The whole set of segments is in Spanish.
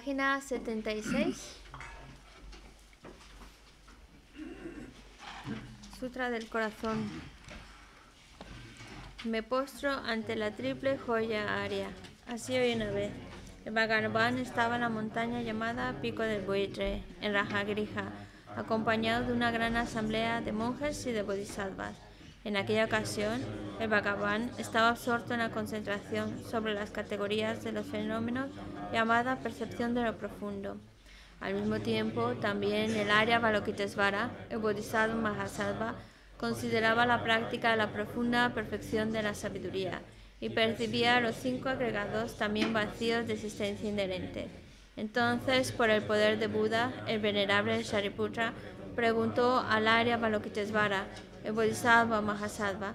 Página 76. Sutra del Corazón. Me postro ante la triple joya aria. Así hoy una vez. El Bhagavan estaba en la montaña llamada Pico del Buitre, en Rajagriha, acompañado de una gran asamblea de monjes y de bodhisattvas. En aquella ocasión, el Bhagavan estaba absorto en la concentración sobre las categorías de los fenómenos llamada percepción de lo profundo. Al mismo tiempo, también el área Balokitesvara, el Bodhisattva Mahasattva, consideraba la práctica de la profunda perfección de la sabiduría y percibía los cinco agregados también vacíos de existencia inherente. Entonces, por el poder de Buda, el venerable Shariputra preguntó al área Balokitesvara, el Bodhisattva Mahasattva,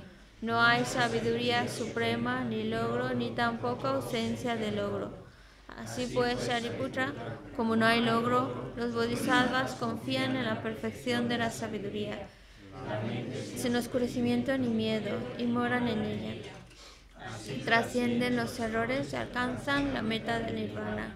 no hay sabiduría suprema, ni logro, ni tampoco ausencia de logro. Así pues, Shariputra, como no hay logro, los bodhisattvas confían en la perfección de la sabiduría, sin oscurecimiento ni miedo, y moran en ella. Trascienden los errores y alcanzan la meta de nirvana.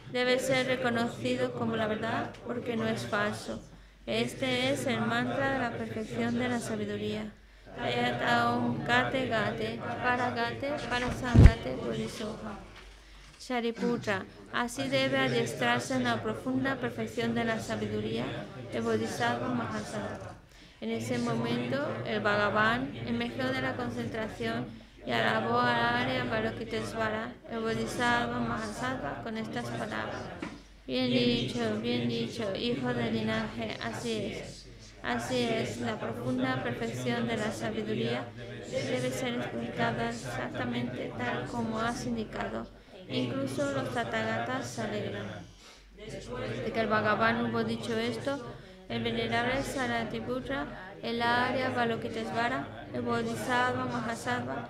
debe ser reconocido como la verdad porque no es falso. Este es el mantra de la perfección de la sabiduría. Ayataom Kate Gate, para sangate, Purisoha. Shariputra, así debe adiestrarse en la profunda perfección de la sabiduría de Bodhisattva Mahasattva. En ese momento, el Bhagavan, en medio de la concentración, y alabó a la área Balokitesvara, el Bodhisattva Mahasattva, con estas palabras. Bien dicho, bien dicho, hijo del linaje, así es. Así es, la profunda perfección de la sabiduría debe ser explicada exactamente tal como has indicado. Incluso los tatagatas se alegran. De que el Bhagavan hubo dicho esto, el venerable Saratiputra, el Arya Balokitesvara, el Bodhisattva Mahasattva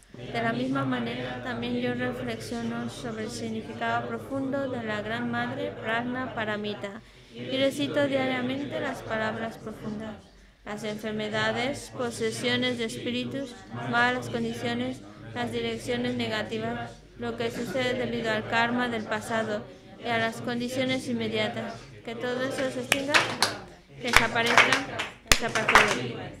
De la misma manera, también yo reflexiono sobre el significado profundo de la Gran Madre Pragna Paramita y recito diariamente las palabras profundas. Las enfermedades, posesiones de espíritus, malas condiciones, las direcciones negativas, lo que sucede debido al karma del pasado y a las condiciones inmediatas. Que todo eso se extinga, desaparezca, desaparezca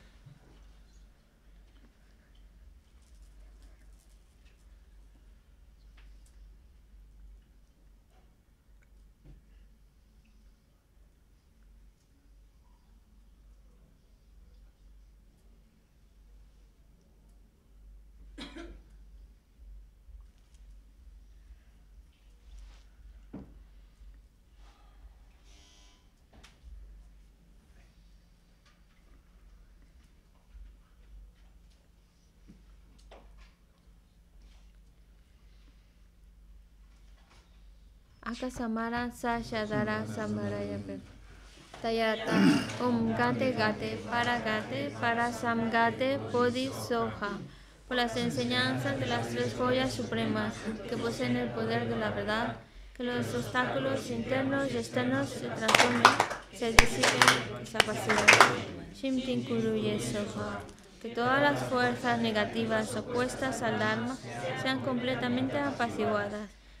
Akasamara Tayata Om Gate Gate Para Gate Para Samgate Soha por las enseñanzas de las tres joyas supremas que poseen el poder de la verdad, que los obstáculos internos y externos se transformen, se disipen y desaparecen. Kuru Que todas las fuerzas negativas opuestas al Dharma sean completamente apaciguadas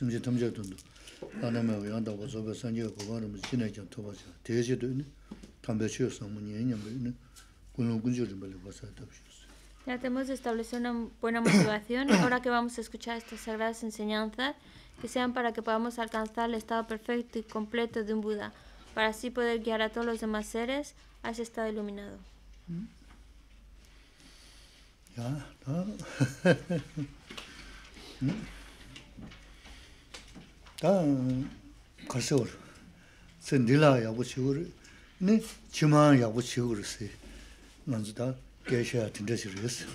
Ya tenemos establecido una buena motivación. Ahora que vamos a escuchar estas sagradas enseñanzas, que sean para que podamos alcanzar el estado perfecto y completo de un Buda, para así poder guiar a todos los demás seres a ese estado iluminado. Mm. Ya, no. Mm. 다 가서 sendirla yabu chigur, ne chimaa yabu chigur si, nanzuda geisha tinda chiris.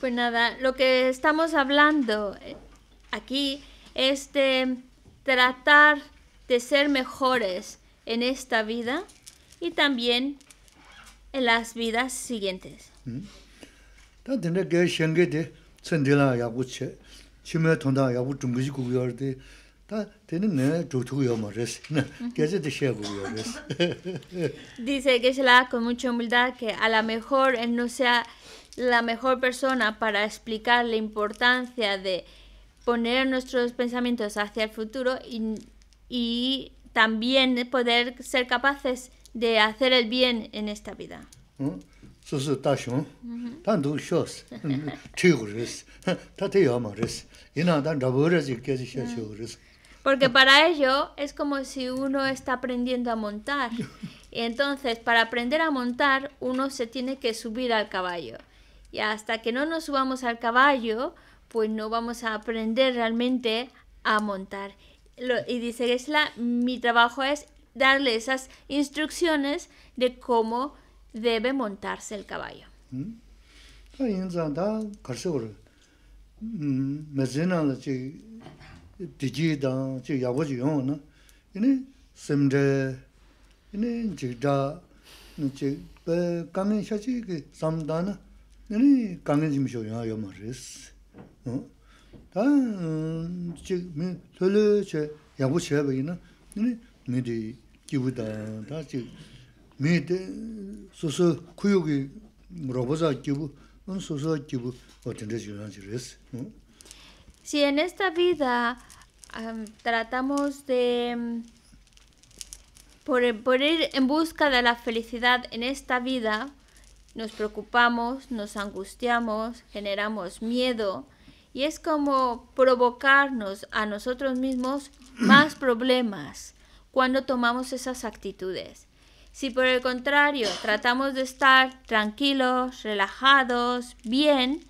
Pues nada, lo que estamos hablando eh, aquí es de tratar de ser mejores en esta vida y también en las vidas siguientes. Ta tinda geisha ngede sendirla yabu che, chimaa tonda yabu chunguji gugyarde, Dice se la con mucha humildad que a lo mejor él no sea la mejor persona para explicar la importancia de poner nuestros pensamientos hacia el futuro y, también poder ser capaces de hacer el bien en esta vida. ¿Mm? Porque para ello es como si uno está aprendiendo a montar. Y entonces, para aprender a montar, uno se tiene que subir al caballo. Y hasta que no nos subamos al caballo, pues no vamos a aprender realmente a montar. y dice Gesla, mi trabajo es darle esas instrucciones de cómo debe montarse el caballo. ¿Mm? dījī 저 chī yāgu chī yōng nā, yīnī sīm dē, yīnī chī dā, yīnī chī bē kāngiñshā chī kī sāmbi dā na, yīnī kāngiñchī miṣhō yōng yōng ma rīs. ḍā, yīnī chī mī tūli chī yāgu chī yāba yīnā, Si en esta vida tratamos de... Mm, por, por ir en busca de la felicidad en esta vida, nos preocupamos, nos angustiamos, generamos miedo y es como provocarnos a nosotros mismos más problemas cuando tomamos esas actitudes. Si por el contrario tratamos de estar tranquilos, relajados, bien,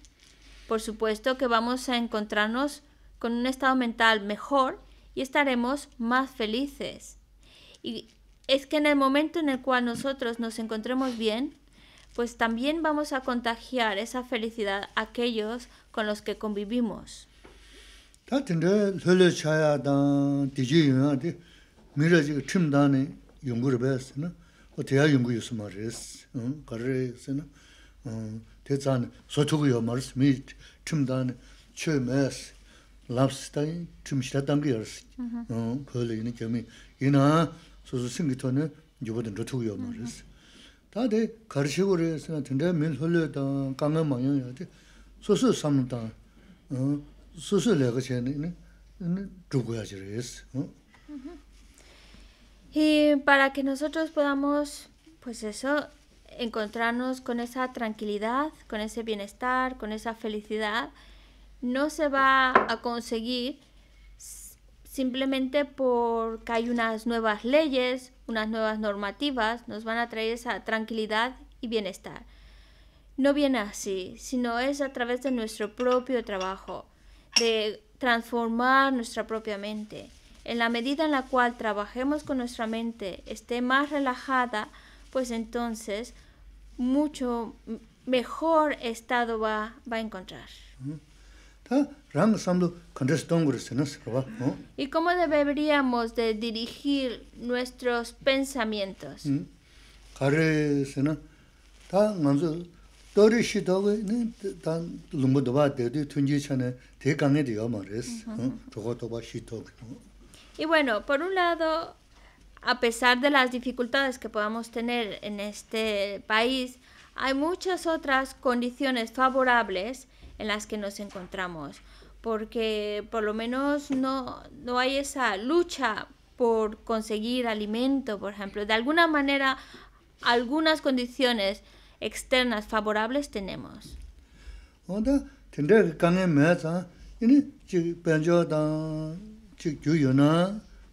por supuesto que vamos a encontrarnos con un estado mental mejor y estaremos más felices. Y es que en el momento en el cual nosotros nos encontremos bien, pues también vamos a contagiar esa felicidad a aquellos con los que convivimos. Te zan sotukuyo maris, mi chumdan chö mes, laps tangi, chum shiratangi yaris. Pöli mm-hmm. oh, ini kemi, ina sotu singi tohne, yubudan rotukuyo maris. Mm-hmm. de karishigore sena tinda mil hulio da kanga mayo ya de, sotu samdang, oh, lega chayani ina, ina rukuyo oh. mm-hmm. Y para que nosotros podamos, pues eso, encontrarnos con esa tranquilidad, con ese bienestar, con esa felicidad, no se va a conseguir simplemente porque hay unas nuevas leyes, unas nuevas normativas, nos van a traer esa tranquilidad y bienestar. No viene así, sino es a través de nuestro propio trabajo, de transformar nuestra propia mente. En la medida en la cual trabajemos con nuestra mente, esté más relajada, pues entonces mucho mejor estado va, va a encontrar. Este, ¿Y cómo deberíamos de dirigir nuestros pensamientos? Y bueno, por un lado, a pesar de las dificultades que podamos tener en este país, hay muchas otras condiciones favorables en las que nos encontramos, porque por lo menos no, no hay esa lucha por conseguir alimento, por ejemplo. De alguna manera, algunas condiciones externas favorables tenemos.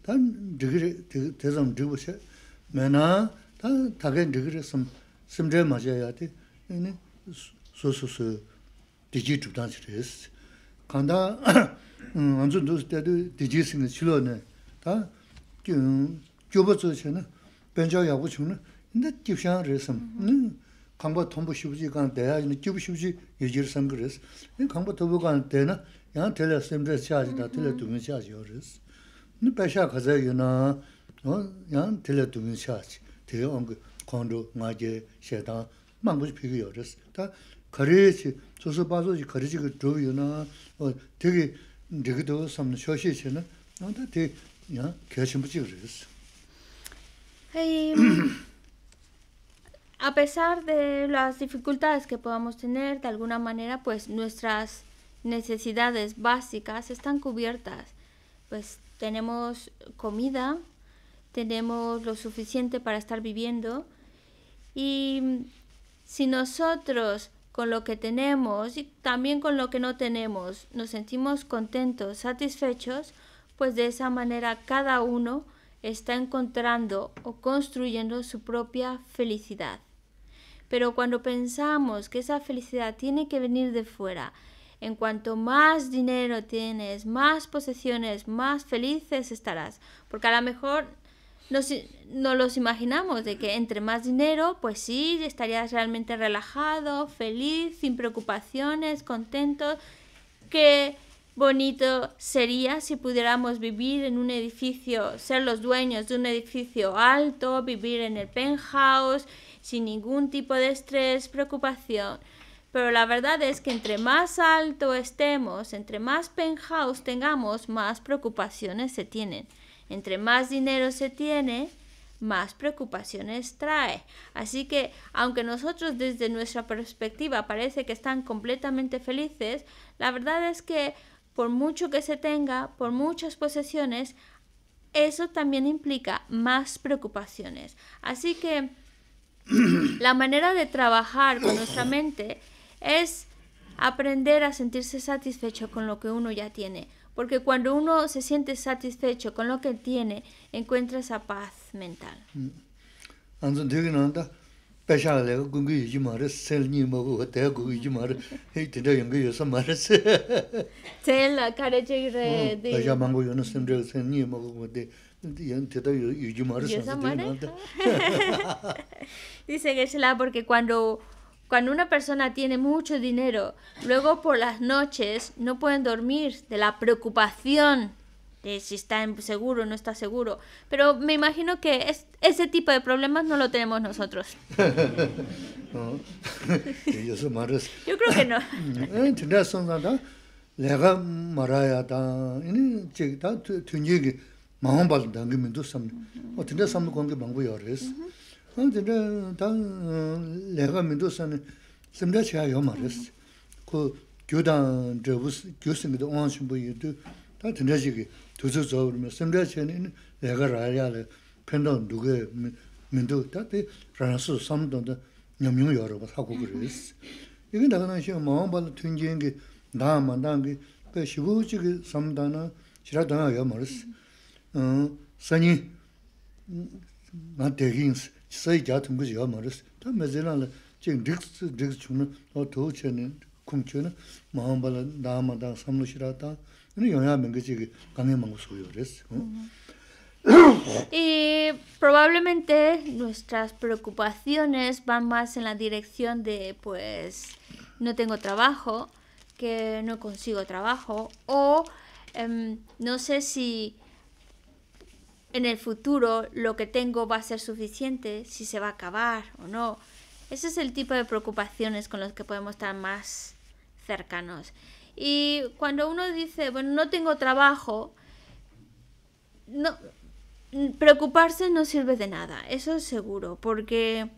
tan dhigiri, tizam dhigbu she, mena, tan thagen dhigiri sim, simdre maja ya ti, ini, su su su, dhiji dhubdan chiri es. Kanda, anzun dhuzi dhadi dhiji singa chilo ne, tan, gyubo zu che ne, benchao yagu chung ne, inda gyubshan re sim, kangba thombo shibuji kan daya, gyubu shibuji yujir sangir es. nī pēshā kāzā yu nā, yāng tīla tūmī shāchī, tīla āng kāndu, ngā jē, shē tāng, māng būchī pīgī yu rīs. Tā kārī chī, tsūsū pāsū chī kārī chī kī tū yu nā, a pesar de las dificultades que podamos tener, de alguna manera, pues, nuestras necesidades básicas están cubiertas, pues, tenemos comida, tenemos lo suficiente para estar viviendo y si nosotros con lo que tenemos y también con lo que no tenemos nos sentimos contentos, satisfechos, pues de esa manera cada uno está encontrando o construyendo su propia felicidad. Pero cuando pensamos que esa felicidad tiene que venir de fuera, en cuanto más dinero tienes, más posesiones, más felices estarás. Porque a lo mejor no los imaginamos de que entre más dinero, pues sí, estarías realmente relajado, feliz, sin preocupaciones, contento. Qué bonito sería si pudiéramos vivir en un edificio, ser los dueños de un edificio alto, vivir en el penthouse, sin ningún tipo de estrés, preocupación. Pero la verdad es que entre más alto estemos, entre más penthouse tengamos, más preocupaciones se tienen. Entre más dinero se tiene, más preocupaciones trae. Así que, aunque nosotros desde nuestra perspectiva parece que están completamente felices, la verdad es que por mucho que se tenga, por muchas posesiones, eso también implica más preocupaciones. Así que la manera de trabajar con nuestra mente es aprender a sentirse satisfecho con lo que uno ya tiene. Porque cuando uno se siente satisfecho con lo que tiene, encuentra esa paz mental. Dice que es la porque cuando cuando una persona tiene mucho dinero, luego por las noches no pueden dormir de la preocupación de si está seguro o no está seguro. Pero me imagino que ese tipo de problemas no lo tenemos nosotros. no. Yo creo que no. Eh, 근데 단 내가 민도산에 심대 제가 요 말했어. 그 교단 저부 교수님도 원신 보이도 다 드내지기 도서 저으면 심대 전에 내가 알아야래. 편도 누구 민도 다때 라나스 삼도도 명명 여러 번 하고 그랬어. 이게 마음 발로 튕기는 게 나만 단게 그 시부지기 지라다나 요 말했어. 어 선이 나 대긴스 Y eh, probablemente nuestras preocupaciones van más en la dirección de, pues, no tengo trabajo, que no consigo trabajo, o em, no sé si en el futuro lo que tengo va a ser suficiente, si se va a acabar o no. Ese es el tipo de preocupaciones con los que podemos estar más cercanos. Y cuando uno dice, bueno, no tengo trabajo, no, preocuparse no sirve de nada, eso es seguro, porque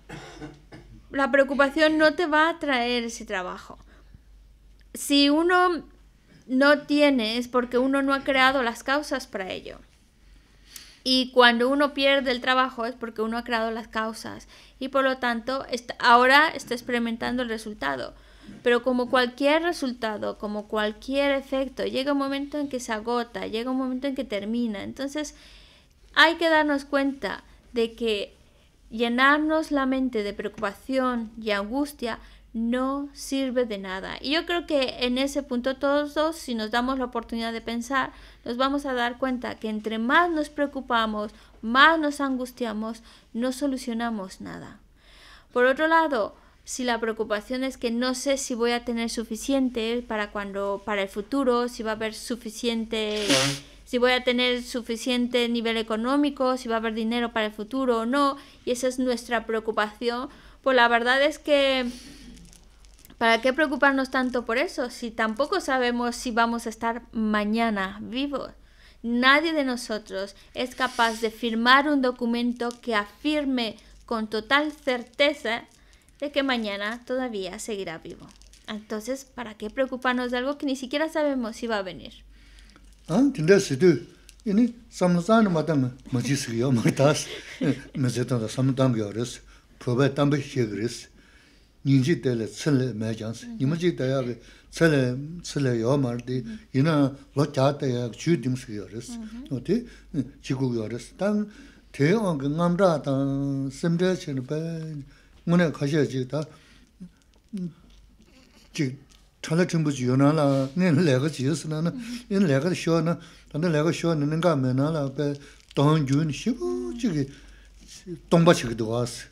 la preocupación no te va a traer ese trabajo. Si uno no tiene es porque uno no ha creado las causas para ello. Y cuando uno pierde el trabajo es porque uno ha creado las causas y por lo tanto ahora está experimentando el resultado. Pero como cualquier resultado, como cualquier efecto, llega un momento en que se agota, llega un momento en que termina. Entonces hay que darnos cuenta de que llenarnos la mente de preocupación y angustia no sirve de nada. Y yo creo que en ese punto todos dos, si nos damos la oportunidad de pensar, nos vamos a dar cuenta que entre más nos preocupamos, más nos angustiamos, no solucionamos nada. Por otro lado, si la preocupación es que no sé si voy a tener suficiente para cuando para el futuro, si va a haber suficiente si voy a tener suficiente nivel económico, si va a haber dinero para el futuro o no, y esa es nuestra preocupación, pues la verdad es que ¿Para qué preocuparnos tanto por eso si tampoco sabemos si vamos a estar mañana vivos? Nadie de nosotros es capaz de firmar un documento que afirme con total certeza de que mañana todavía seguirá vivo. Entonces, ¿para qué preocuparnos de algo que ni siquiera sabemos si va a venir? Ah, yīn chī tēlē tsēn lē mē jiāngsī, yīma chī tēyā wē tsēn lē, tsēn lē yō mār tē, yīna lō chā tēyā wē chū yī tīṅsī yō rē sī, yō tē, chī kū yō rē sī, tāng tē yō ngā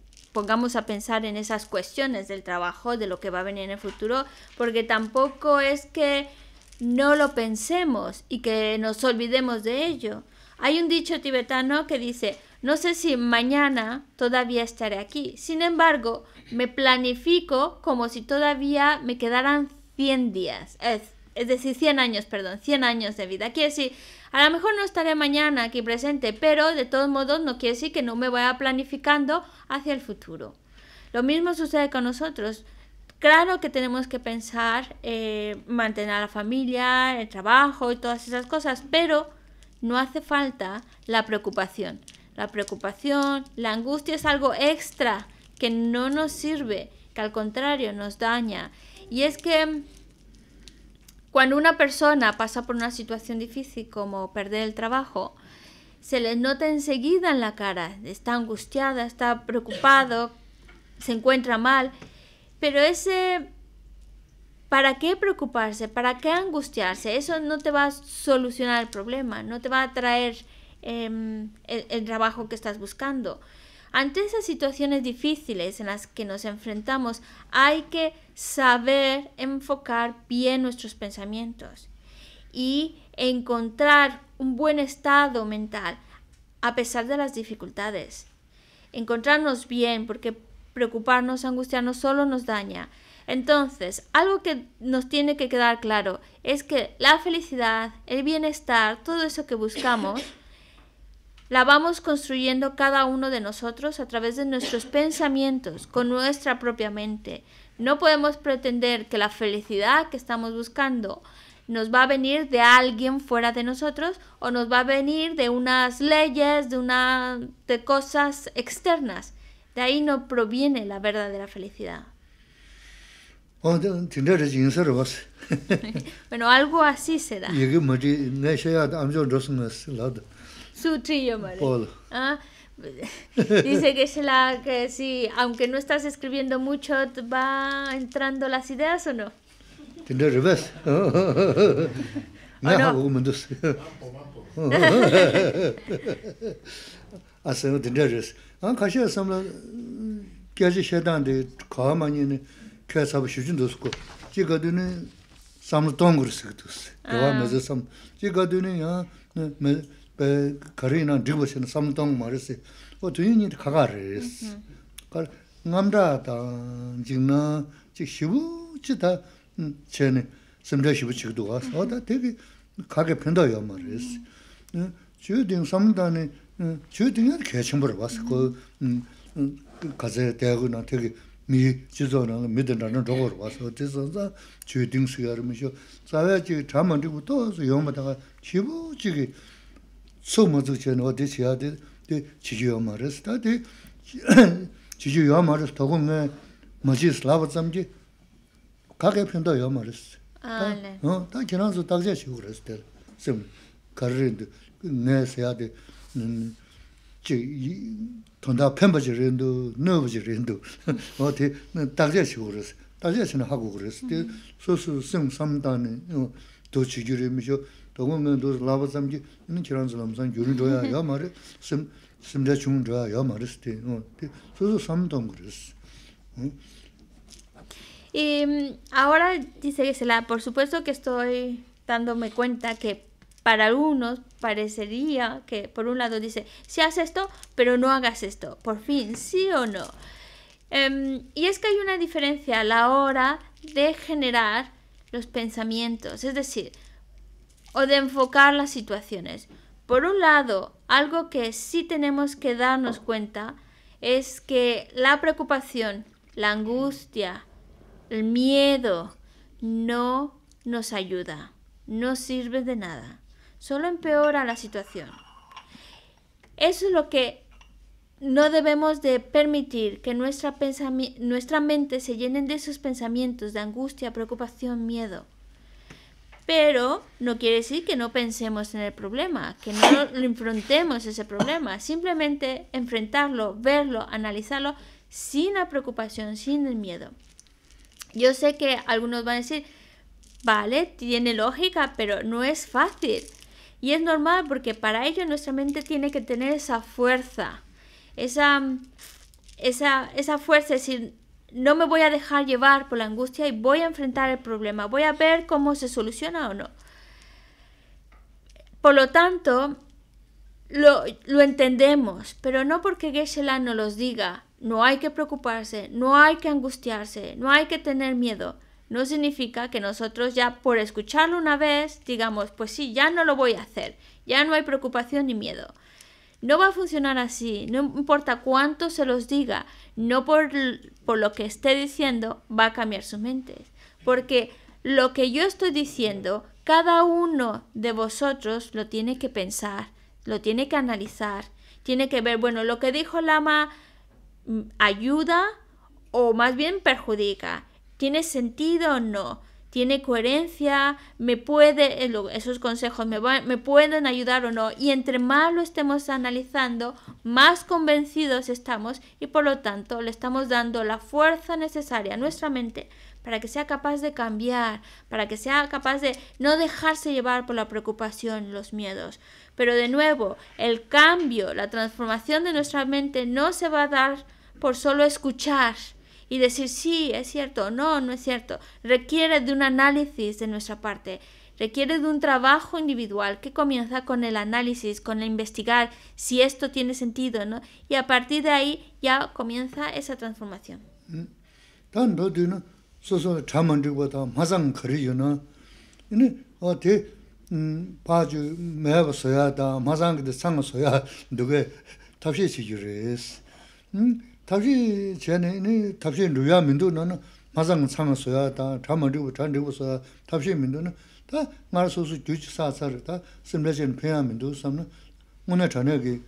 pongamos a pensar en esas cuestiones del trabajo, de lo que va a venir en el futuro, porque tampoco es que no lo pensemos y que nos olvidemos de ello. Hay un dicho tibetano que dice, no sé si mañana todavía estaré aquí. Sin embargo, me planifico como si todavía me quedaran 100 días. Es es decir, 100 años, perdón, 100 años de vida. Quiere decir, a lo mejor no estaré mañana aquí presente, pero de todos modos no quiere decir que no me vaya planificando hacia el futuro. Lo mismo sucede con nosotros. Claro que tenemos que pensar, eh, mantener a la familia, el trabajo y todas esas cosas, pero no hace falta la preocupación. La preocupación, la angustia es algo extra que no nos sirve, que al contrario nos daña. Y es que cuando una persona pasa por una situación difícil como perder el trabajo, se le nota enseguida en la cara, está angustiada, está preocupado, se encuentra mal, pero ese ¿Para qué preocuparse? ¿Para qué angustiarse? Eso no te va a solucionar el problema, no te va a traer em, el, trabajo que estás buscando. Ante esas situaciones difíciles en las que nos enfrentamos, hay que saber enfocar bien nuestros pensamientos y encontrar un buen estado mental a pesar de las dificultades. Encontrarnos bien porque preocuparnos, angustiarnos solo nos daña. Entonces, algo que nos tiene que quedar claro es que la felicidad, el bienestar, todo eso que buscamos, la vamos construyendo cada uno de nosotros a través de nuestros pensamientos, con nuestra propia mente, no podemos pretender que la felicidad que estamos buscando nos va a venir de alguien fuera de nosotros o nos va a venir de unas leyes, de una de cosas externas. De ahí no proviene la verdadera felicidad. bueno, algo así se da. Dice que, es la, que si, aunque no estás escribiendo mucho, ¿va entrando las ideas o no? Tendré revés. no hago un ah, ah, dos. no tendré que An kashi asamla de ne ne samla pe kari na dhigwa shen samdang ma resi, o tuyo nyi kaka 전에 Kar ngamda ta jing na jik shivu chi ta che ne samdha shivu chik duwa, o ta tegi kake penda yo ma resi. Chiyo ding samdang ni, chiyo ding yad kaya mi o tsu ma tsu chen wa di chi ya di chi chi yo ma res. Da di chi 말았어. 아, 네. 어, togo me ma chi sla wa tsam chi ka kaya pion da yo ma res. Da kiran su tak zi ya chi u res ter. Sim kar rin chi tonda do Y ahora dice Gisela, por supuesto que estoy dándome cuenta que para algunos parecería que por un lado dice, si haces haz esto, pero no hagas esto, por fin, sí o no. Em, y es que hay una diferencia a la hora de generar los pensamientos, es decir, o de enfocar las situaciones. Por un lado, algo que sí tenemos que darnos cuenta es que la preocupación, la angustia, el miedo no nos ayuda, no sirve de nada, solo empeora la situación. Eso es lo que no debemos de permitir que nuestra, nuestra mente se llenen de esos pensamientos de angustia, preocupación, miedo. Pero no quiere decir que no pensemos en el problema, que no lo enfrentemos ese problema, simplemente enfrentarlo, verlo, analizarlo sin la preocupación, sin el miedo. Yo sé que algunos van a decir, vale, tiene lógica, pero no es fácil. Y es normal porque para ello nuestra mente tiene que tener esa fuerza, esa, esa, esa fuerza, es no me voy a dejar llevar por la angustia y voy a enfrentar el problema, voy a ver cómo se soluciona o no. Por lo tanto, lo, entendemos, pero no porque geshe nos los diga, no hay que preocuparse, no hay que angustiarse, no hay que tener miedo. No significa que nosotros ya por escucharlo una vez digamos, pues sí, ya no lo voy a hacer, ya no hay preocupación ni miedo. No va a funcionar así, no importa cuánto se los diga, no por, lo que esté diciendo va a cambiar su mente. Porque lo que yo estoy diciendo, cada uno de vosotros lo tiene que pensar, lo tiene que analizar, tiene que ver, bueno, lo que dijo Lama mm, ayuda o más bien perjudica, tiene sentido o no tiene coherencia, me puede, eh, esos consejos me, me pueden ayudar o no. Y entre más lo estemos analizando, más convencidos estamos y por lo tanto le estamos dando la fuerza necesaria a nuestra mente para que sea capaz de cambiar, para que sea capaz de no dejarse llevar por la preocupación, los miedos. Pero de nuevo, el cambio, la transformación de nuestra mente no se va a dar por solo escuchar, y decir sí, es cierto, no, no es cierto. Requiere de un análisis de nuestra parte, requiere de un trabajo individual que comienza con el análisis, con el investigar si esto tiene sentido, ¿no? Y a partir de ahí ya comienza esa transformación. 다시 전에는 다시 루야 민도는 마상 참았어요. 다 담아주고 전주고서 탑시 민도는 다 말소수 주치사사다. 심례전 민도 삼나 문에 전에기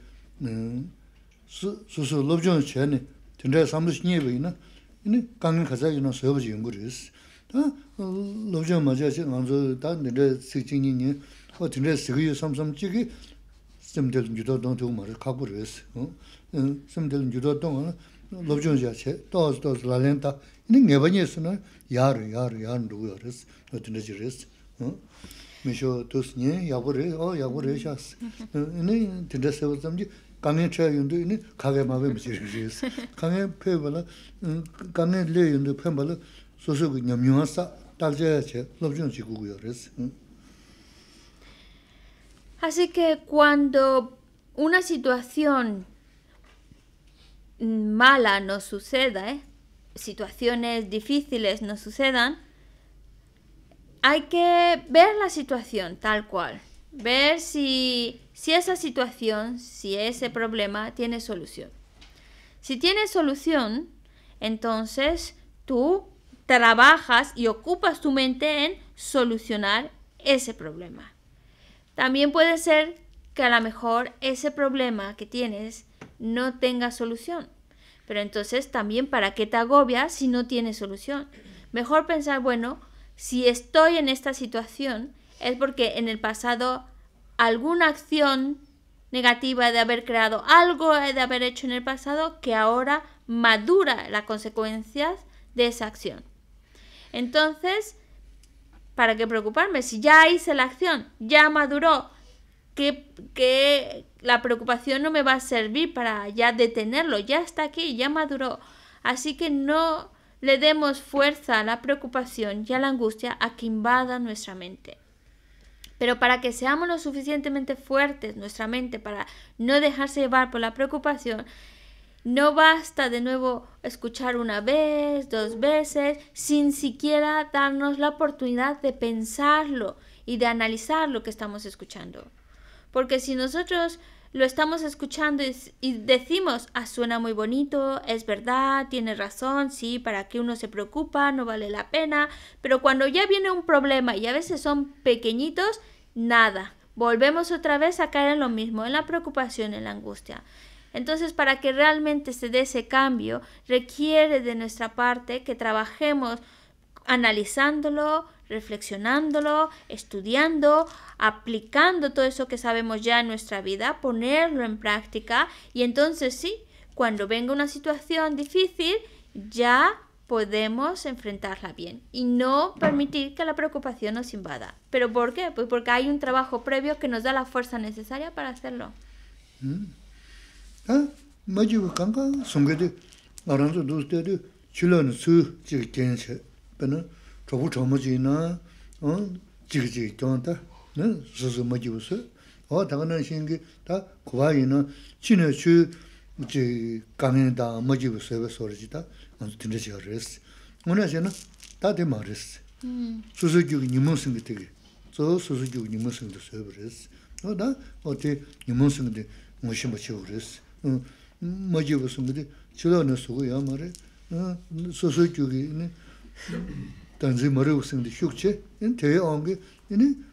음 수수 로존 전에 전에 삼으시니 보이나 이 강인 가자기나 서버지 연구리스 다 로존 맞아지 안저 다 내려 시진이니 어 전에 세계 삼삼 찍이 좀 되는 유도 동도 말을 가고를 했어. 응? 응. 좀 lobchon ya che, toz toz lalen ta, ini ngeba nye suna, yaru, yaru, yaru nrugu ya res, no tina je res. Hm? Misho toz nye, yabu re, o yabu re shas. Mm-hmm. Hm, ini hm, le ya Así que cuando una situación mala no suceda, ¿eh? situaciones difíciles no sucedan, hay que ver la situación tal cual, ver si, si esa situación, si ese problema tiene solución. Si tiene solución, entonces tú trabajas y ocupas tu mente en solucionar ese problema. También puede ser que a lo mejor ese problema que tienes no tenga solución. Pero entonces también, ¿para qué te agobias si no tienes solución? Mejor pensar, bueno, si estoy en esta situación es porque en el pasado alguna acción negativa de haber creado algo, de haber hecho en el pasado, que ahora madura las consecuencias de esa acción. Entonces, ¿para qué preocuparme? Si ya hice la acción, ya maduró, que, la preocupación no me va a servir para ya detenerlo, ya está aquí, ya maduró. Así que no le demos fuerza a la preocupación y a la angustia a que invada nuestra mente. Pero para que seamos lo suficientemente fuertes nuestra mente para no dejarse llevar por la preocupación, no basta de nuevo escuchar una vez, dos veces, sin siquiera darnos la oportunidad de pensarlo y de analizar lo que estamos escuchando. Porque si nosotros lo estamos escuchando y, decimos, ah, suena muy bonito, es verdad, tiene razón, sí, para qué uno se preocupa, no vale la pena, pero cuando ya viene un problema y a veces son pequeñitos, nada, volvemos otra vez a caer en lo mismo, en la preocupación, en la angustia. Entonces, para que realmente se dé ese cambio, requiere de nuestra parte que trabajemos analizándolo, reflexionándolo, estudiando, aplicando todo eso que sabemos ya en nuestra vida, ponerlo en práctica y entonces sí, cuando venga una situación difícil, ya podemos enfrentarla bien y no permitir que la preocupación nos invada. ¿Pero por qué? Pues porque hay un trabajo previo que nos da la fuerza necesaria para hacerlo. 네 sūsū mā jīwa sū. Wā tā kā nā shīngi tā kuwā yī nā chī nā chū jī kāngi nā mā jīwa sū wā sō rā jī tā ngā tū tīndā chī kā rā sī. Wā nā shī nā tā tī mā rā sī. Sūsū jī kū nīmū sīngi Tsō sūsū nīmū sīngi rā sī. tā tī nīmū sīngi shī rā sī. sīngi chī nā rā. Sūsū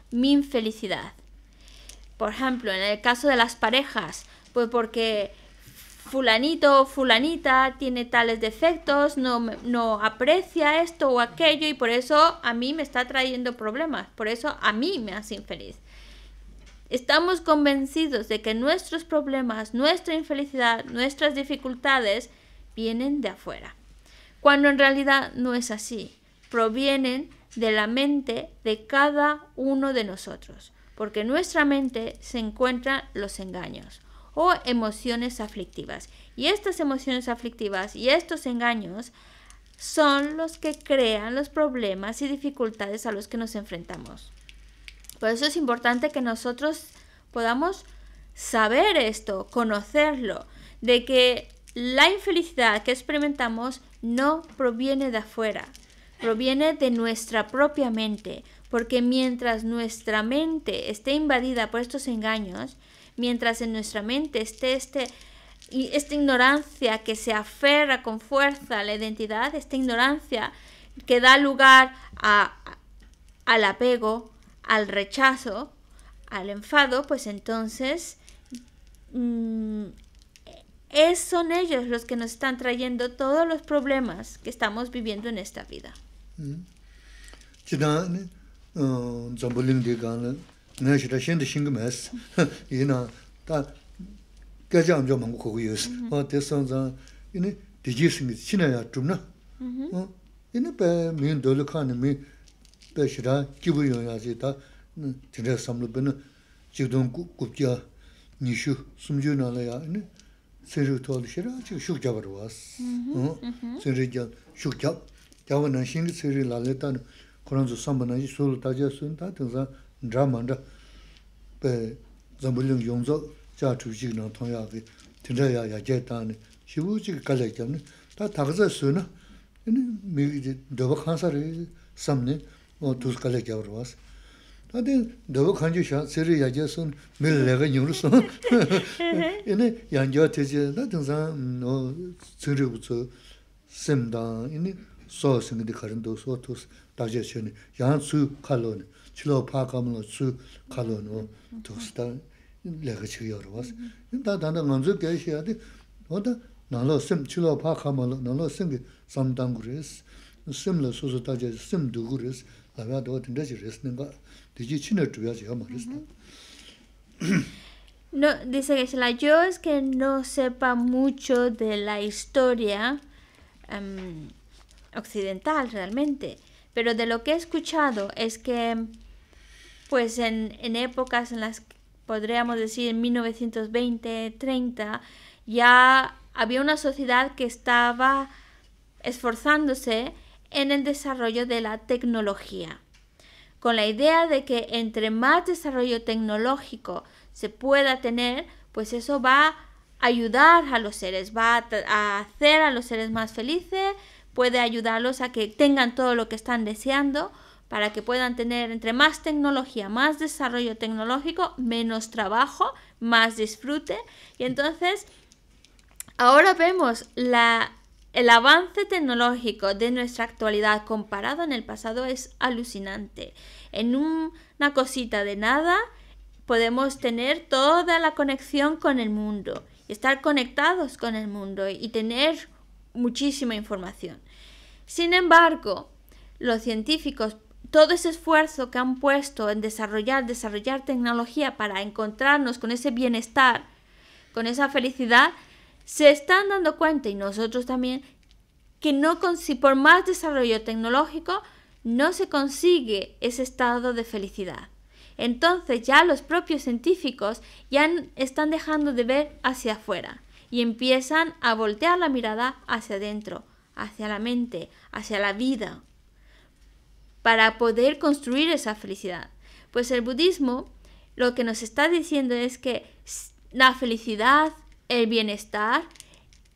mi infelicidad. Por ejemplo, en el caso de las parejas, pues porque fulanito o fulanita tiene tales defectos, no, no aprecia esto o aquello y por eso a mí me está trayendo problemas, por eso a mí me hace infeliz. Estamos convencidos de que nuestros problemas, nuestra infelicidad, nuestras dificultades vienen de afuera, cuando en realidad no es así, provienen de la mente de cada uno de nosotros, porque en nuestra mente se encuentran los engaños o emociones aflictivas. Y estas emociones aflictivas y estos engaños son los que crean los problemas y dificultades a los que nos enfrentamos. Por eso es importante que nosotros podamos saber esto, conocerlo, de que la infelicidad que experimentamos no proviene de afuera, proviene de nuestra propia mente, porque mientras nuestra mente esté invadida por estos engaños, mientras en nuestra mente esté este, esta ignorancia que se aferra con fuerza a la identidad, esta ignorancia que da lugar al apego, al rechazo, al enfado, pues entonces mm, son ellos los que nos están trayendo todos los problemas que estamos viviendo en esta vida. en 어 hana, tris 내가 zhambul indis 신금했어 이나 다 mh 좀 먹고 porque pues usted Urbanos están cantando Fernanda ya whole el mundo. tiacong catcha mbaqaa, itwas des sanzarak d'ados xingiz Proy 지금 a dos curiosos con tus videoj trapancas aquí. Nu peh yāwa nā shīngi 라레탄 lāli tā kōrāng tsū sāmba nā yī sūlu tājia sūn tā tīng sā ndrā ma ndrā bē zambu līng yōng zō jā chū jīg nā tōng yā kī 밀레가 rā yā yā jē tā nī so singa di karindu, so tus dakje shiyoni, yaan tsu kalo ni, chilo paa kamlo tsu kalo ni, tus da laga chiga yorwa wasi. Da danda nganzu gaya shiya di, nalo sim, chilo paa kamlo, nalo ninga, No, dice que la yo es que no sepa mucho de la historia, um, occidental realmente, pero de lo que he escuchado es que pues en, épocas en las que podríamos decir en 1920, 30, ya había una sociedad que estaba esforzándose en el desarrollo de la tecnología, con la idea de que entre más desarrollo tecnológico se pueda tener, pues eso va a ayudar a los seres, va a hacer a los seres más felices, puede ayudarlos a que tengan todo lo que están deseando para que puedan tener entre más tecnología, más desarrollo tecnológico, menos trabajo, más disfrute. Y entonces, ahora vemos la, el avance tecnológico de nuestra actualidad comparado en el pasado es alucinante. En una cosita de nada podemos tener toda la conexión con el mundo, estar conectados con el mundo y tener muchísima información. Sin embargo, los científicos, todo ese esfuerzo que han puesto en desarrollar, desarrollar tecnología para encontrarnos con ese bienestar, con esa felicidad, se están dando cuenta, y nosotros también, que no por más desarrollo tecnológico no se consigue ese estado de felicidad. Entonces ya los propios científicos ya están dejando de ver hacia afuera y empiezan a voltear la mirada hacia adentro, hacia la mente, hacia la vida, para poder construir esa felicidad. Pues el budismo lo que nos está diciendo es que la felicidad, el bienestar,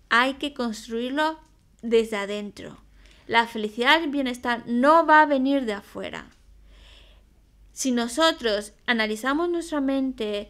hay que construirlo desde adentro. La felicidad y el bienestar no va a venir de afuera. Si nosotros analizamos nuestra mente,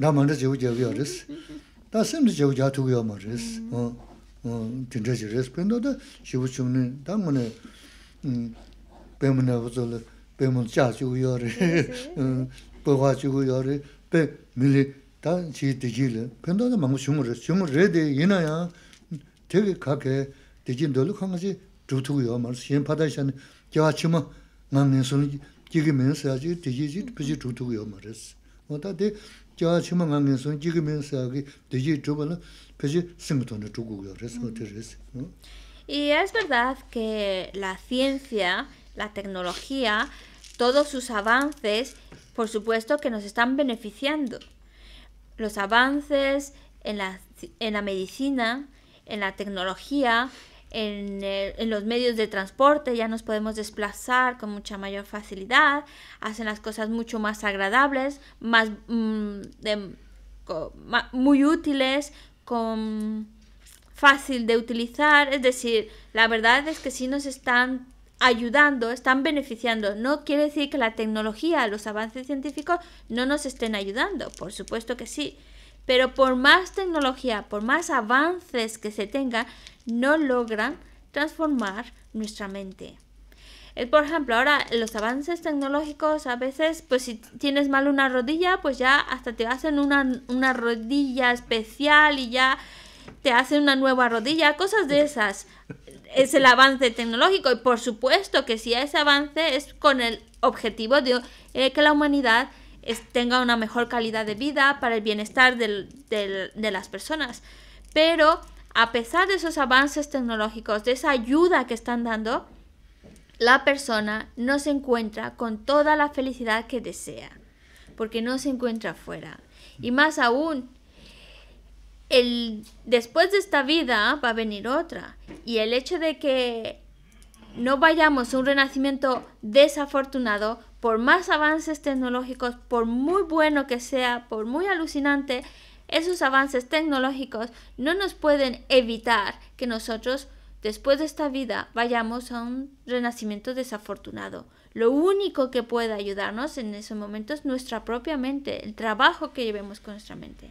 nā mā rā chī wī chī wī yā rīs, tā sīm rī chī wī chā tū wī yā mā rīs, tīn chā chī rīs, pēn tō tā chī wī chūm nī, tā ngū nī, pēn mū nā wī tō lī, pēn mū chā chī wī yā rī, pē hua tā tā ngā Y es verdad que la ciencia, la tecnología, todos sus avances, por supuesto que nos están beneficiando. Los avances en en la medicina, en la tecnología, eh, en, los medios de transporte, ya nos podemos desplazar con mucha mayor facilidad, hacen las cosas mucho más agradables, mm, muy útiles, con fácil de utilizar, es decir, la verdad es que sí nos están ayudando, están beneficiando. No quiere decir que la tecnología, los avances científicos no nos estén ayudando, por supuesto que sí, pero por más tecnología, por más avances que se tengan, no logran transformar nuestra mente. Por ejemplo, ahora los avances tecnológicos a veces, pues si tienes mal una rodilla, pues ya hasta te hacen una, rodilla especial y ya te hacen una nueva rodilla, cosas de esas. Es el avance tecnológico y por supuesto que si ese avance es con el objetivo de eh, que la humanidad tenga una mejor calidad de vida, para el bienestar de las personas. Pero a pesar de esos avances tecnológicos, de esa ayuda que están dando, la persona no se encuentra con toda la felicidad que desea, porque no se encuentra afuera. Y más aún, el, después de esta vida va a venir otra. Y el hecho de que no vayamos a un renacimiento desafortunado por más avances tecnológicos, por muy bueno que sea, por muy alucinante, esos avances tecnológicos no nos pueden evitar que nosotros después de esta vida vayamos a un renacimiento desafortunado. Lo único que puede ayudarnos en ese momento es nuestra propia mente, el trabajo que llevemos con nuestra mente.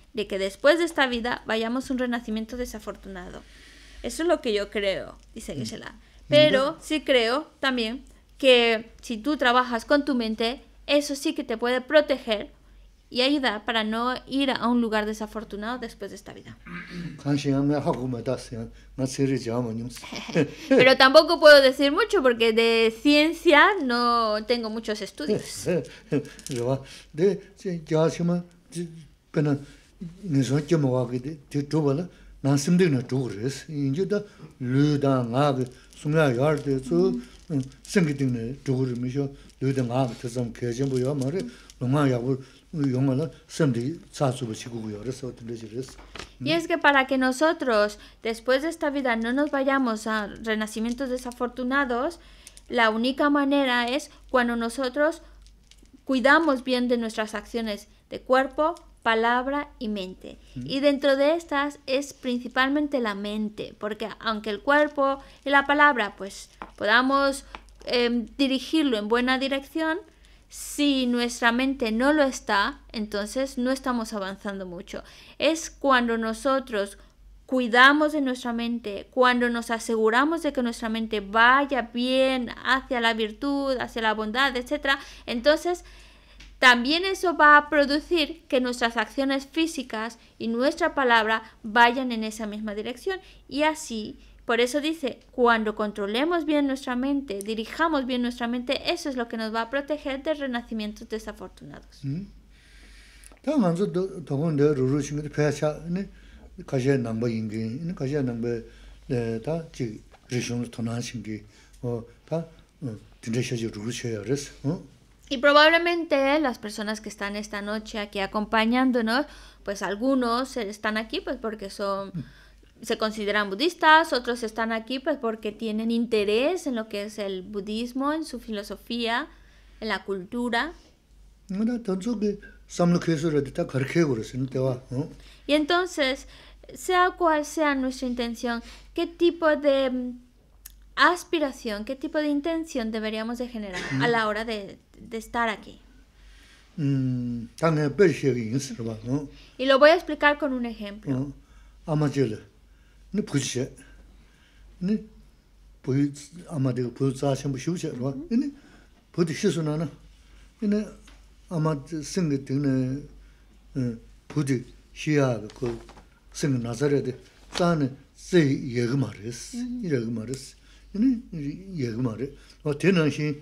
de que después de esta vida vayamos a un renacimiento desafortunado. Eso es lo que yo creo, dice mm. Gisela. Pero sí creo también que si tú trabajas con tu mente, eso sí que te puede proteger y ayudar para no ir a un lugar desafortunado después de esta vida. Pero tampoco puedo decir mucho porque de ciencia no tengo muchos estudios. Y es que para que nosotros después de esta vida no nos vayamos a renacimientos desafortunados, la única manera es cuando nosotros cuidamos bien de nuestras acciones de cuerpo palabra y mente. Y dentro de estas es principalmente la mente, porque aunque el cuerpo y la palabra pues podamos em, dirigirlo en buena dirección, si nuestra mente no lo está, entonces no estamos avanzando mucho. Es cuando nosotros cuidamos de nuestra mente, cuando nos aseguramos de que nuestra mente vaya bien hacia la virtud, hacia la bondad, etcétera entonces también eso va a producir que nuestras acciones físicas y nuestra palabra vayan en esa misma dirección y así por eso dice, cuando controlemos bien nuestra mente, dirijamos bien nuestra mente, eso es lo que nos va a proteger de renacimientos desafortunados. Mm. Y probablemente las personas que están esta noche aquí acompañándonos, pues algunos están aquí pues porque son mm. se consideran budistas, otros están aquí pues porque tienen interés en lo que es el budismo, en su filosofía, en la cultura. Y entonces, sea cual sea nuestra intención, qué tipo de mm, aspiración, qué tipo de intención deberíamos de generar a mm. la hora de de estar aquí. Mm, y lo voy a explicar con un ejemplo. Mm, uh eh, -huh.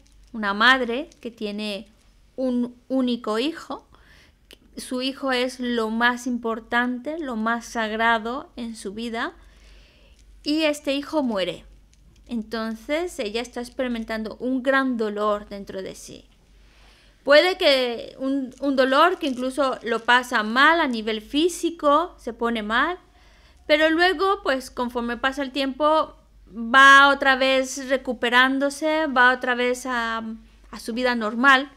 una madre que tiene un único hijo. Su hijo es lo más importante, lo más sagrado en su vida y este hijo muere. Entonces ella está experimentando un gran dolor dentro de sí. Puede que un, dolor que incluso lo pasa mal a nivel físico, se pone mal, pero luego, pues conforme pasa el tiempo, va otra vez recuperándose, va otra vez a, a su vida normal,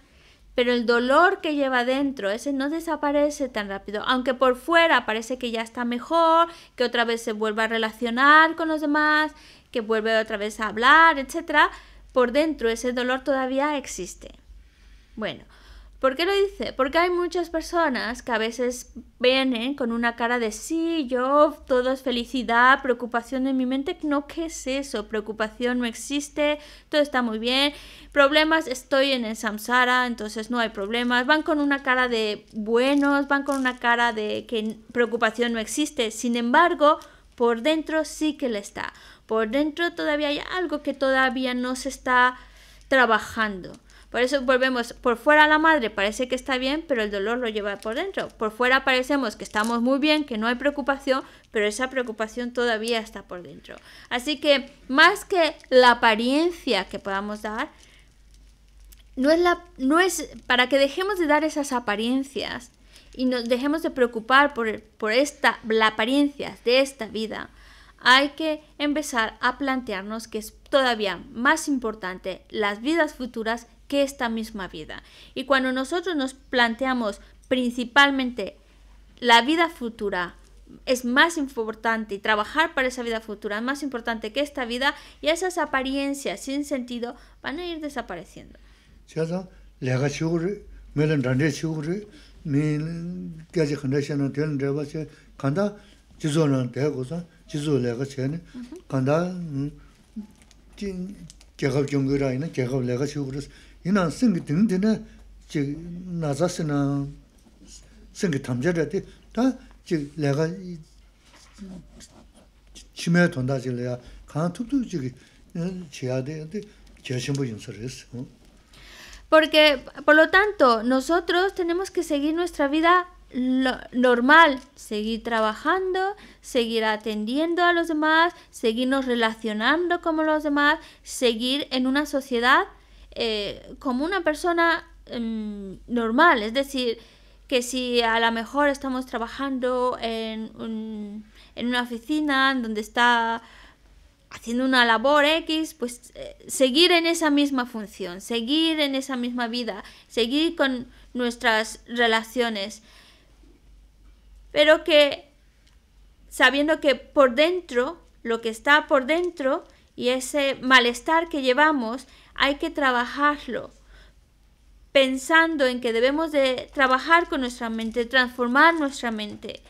pero el dolor que lleva dentro, ese no desaparece tan rápido, aunque por fuera parece que ya está mejor, que otra vez se vuelva a relacionar con los demás, que vuelve otra vez a hablar, etc., por dentro ese dolor todavía existe. Bueno, ¿Por qué lo dice? Porque hay muchas personas que a veces vienen con una cara de sí, yo, todo es felicidad, preocupación en mi mente. No, ¿qué es eso? Preocupación no existe, todo está muy bien. Problemas, estoy en el samsara, entonces no hay problemas. Van con una cara de buenos, van con una cara de que preocupación no existe. Sin embargo, por dentro sí que le está. Por dentro todavía hay algo que todavía no se está trabajando. Por eso volvemos, por fuera la madre parece que está bien, pero el dolor lo lleva por dentro. Por fuera parecemos que estamos muy bien, que no hay preocupación, pero esa preocupación todavía está por dentro. Así que más que la apariencia que podamos dar, no es, la, no es para que dejemos de dar esas apariencias y nos dejemos de preocupar por, por esta, la apariencia de esta vida, hay que empezar a plantearnos que es todavía más importante las vidas futuras que esta misma vida. Y cuando nosotros nos planteamos principalmente la vida futura, es más importante y trabajar para esa vida futura es más importante que esta vida y esas apariencias sin sentido van a ir desapareciendo. Porque, por lo tanto, nosotros tenemos que seguir nuestra vida normal, seguir trabajando, seguir atendiendo a los demás, seguirnos relacionando como los demás, seguir en una sociedad eh, como una persona em, normal, es decir, que si a lo mejor estamos trabajando en, una oficina donde está haciendo una labor X, pues eh, seguir en esa misma función, seguir en esa misma vida, seguir con nuestras relaciones, pero que sabiendo que por dentro, lo que está por dentro y ese malestar que llevamos hay que trabajarlo pensando en que debemos de trabajar con nuestra mente, transformar nuestra mente.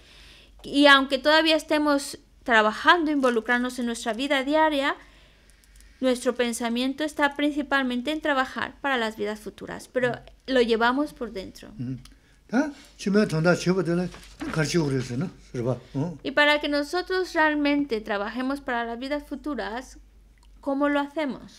Y aunque todavía estemos trabajando, involucrarnos en nuestra vida diaria, nuestro pensamiento está principalmente en trabajar para las vidas futuras, pero mm. lo llevamos por dentro. Mm. Y para que nosotros realmente trabajemos para las vidas futuras, ¿cómo lo hacemos?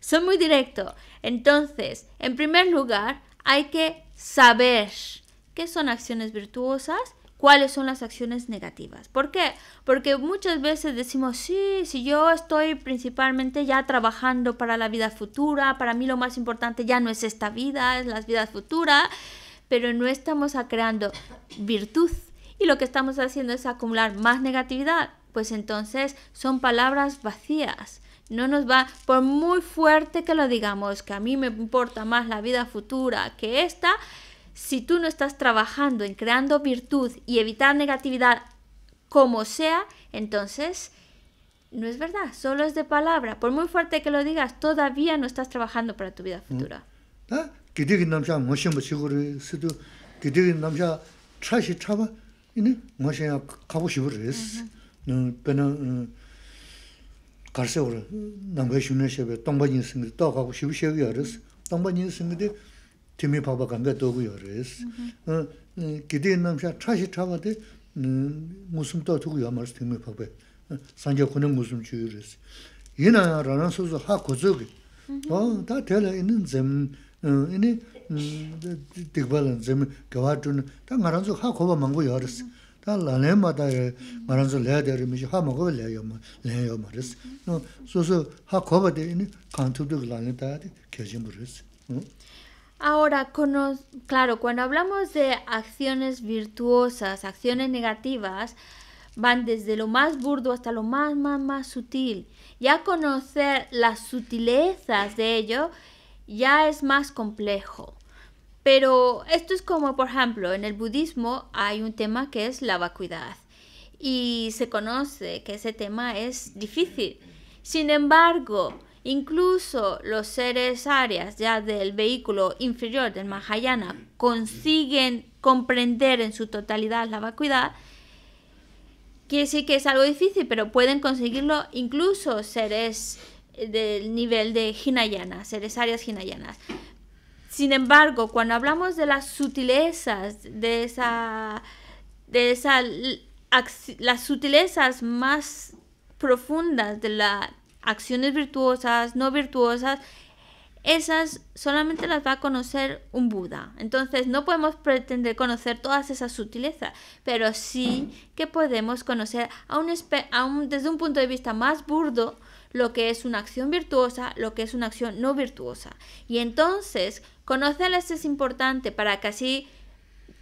Soy muy directo. Entonces, en primer lugar, hay que saber qué son acciones virtuosas, cuáles son las acciones negativas. ¿Por qué? Porque muchas veces decimos, sí, si yo estoy principalmente ya trabajando para la vida futura, para mí lo más importante ya no es esta vida, es la vida futura, pero no estamos creando virtud y lo que estamos haciendo es acumular más negatividad. Pues entonces son palabras vacías no nos va, por muy fuerte que lo digamos, que a mí me importa más la vida futura que esta, si tú no estás trabajando en creando virtud y evitar negatividad como sea, entonces no es verdad, solo es de palabra. Por muy fuerte que lo digas, todavía no estás trabajando para tu vida mm. futura. no 갈세 우리 남배슈네 셰베 동바진 승리 또 가고 쉬우셔요 여러스 동바진 승리데 팀이 바바 간데 도구 여러스 어 기대 남샤 차시 차바데 무슨 또 두고 여마스 팀이 바베 산제 코네 무슨 주여스 이나 라나스즈 하 고즈기 어다 테라 있는 점 이니 디그발은 점 개와튼 다 나란스 하 고바 Ahora, claro, cuando hablamos de acciones virtuosas, acciones negativas, van desde lo más burdo hasta lo más, más, más sutil. Ya conocer las sutilezas de ello ya es más complejo. Pero esto es como, por ejemplo, en el budismo hay un tema que es la vacuidad y se conoce que ese tema es difícil. Sin embargo, incluso los seres áreas ya del vehículo inferior del Mahayana consiguen comprender en su totalidad la vacuidad. Quiere decir que es algo difícil, pero pueden conseguirlo incluso seres del nivel de Hinayana, seres áreas Hinayanas. Sin embargo, cuando hablamos de las sutilezas, de esa, de esa, las sutilezas más profundas de las acciones virtuosas, no virtuosas, esas solamente las va a conocer un Buda. Entonces no podemos pretender conocer todas esas sutilezas, pero sí que podemos conocer desde un punto de vista más burdo lo que es una acción virtuosa, lo que es una acción no virtuosa. Y entonces, Conocerlas es importante para que así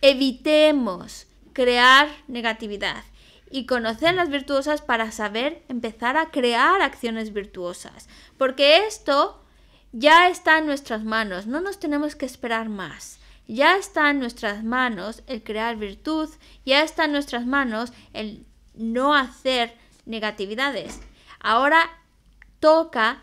evitemos crear negatividad y conocer las virtuosas para saber empezar a crear acciones virtuosas. Porque esto ya está en nuestras manos, no nos tenemos que esperar más. Ya está en nuestras manos el crear virtud, ya está en nuestras manos el no hacer negatividades. Ahora toca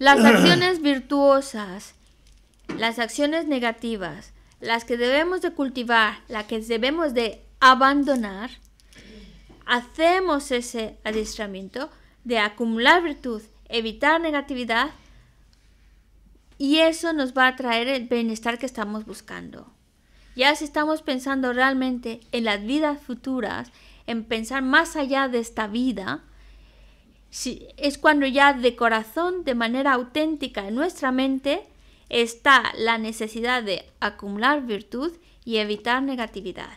Las acciones virtuosas, las acciones negativas, las que debemos de cultivar, las que debemos de abandonar, hacemos ese adiestramiento de acumular virtud, evitar negatividad y eso nos va a traer el bienestar que estamos buscando. Ya si estamos pensando realmente en las vidas futuras, en pensar más allá de esta vida, es cuando ya de corazón, de manera auténtica en nuestra mente, está la necesidad de acumular virtud y evitar negatividad.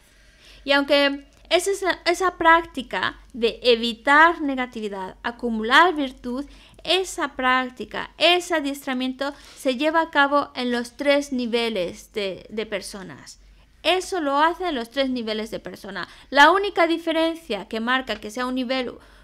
Y aunque esa, esa práctica de evitar negatividad, acumular virtud, esa práctica, ese adiestramiento se lleva a cabo en los tres niveles de, personas. Eso lo hace en los tres niveles de personas. La única diferencia que marca que sea un nivel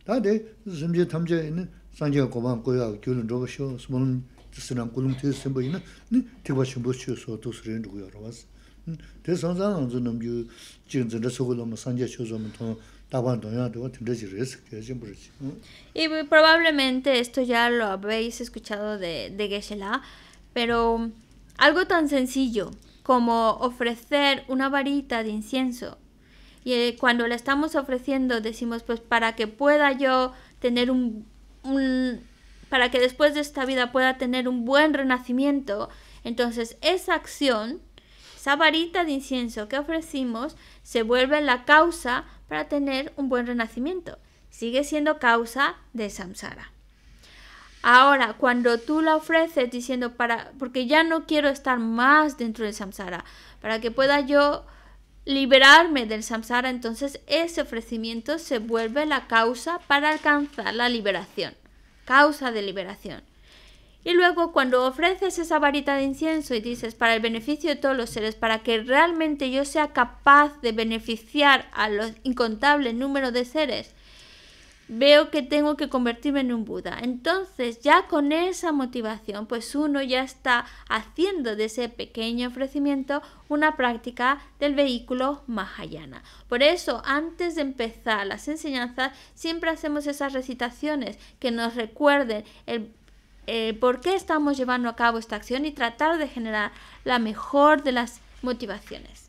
Y probablemente esto ya lo habéis escuchado de, de Geshe-la, pero algo tan sencillo como ofrecer una varita de incienso y eh, cuando le estamos ofreciendo decimos, pues para que pueda yo tener un, para que después de esta vida pueda tener un buen renacimiento. Entonces esa acción, esa varita de incienso que ofrecimos, se vuelve la causa para tener un buen renacimiento. Sigue siendo causa de samsara. Ahora, cuando tú la ofreces diciendo para, porque ya no quiero estar más dentro de samsara, para que pueda yo liberarme del samsara, entonces ese ofrecimiento se vuelve la causa para alcanzar la liberación, causa de liberación. Y luego cuando ofreces esa varita de incienso y dices para el beneficio de todos los seres, para que realmente yo sea capaz de beneficiar a los incontables número de seres, veo que tengo que convertirme en un Buda. Entonces, ya con esa motivación, pues uno ya está haciendo de ese pequeño ofrecimiento una práctica del vehículo Mahayana. Por eso, antes de empezar las enseñanzas, siempre hacemos esas recitaciones que nos recuerden el por qué estamos llevando a cabo esta acción y tratar de generar la mejor de las motivaciones.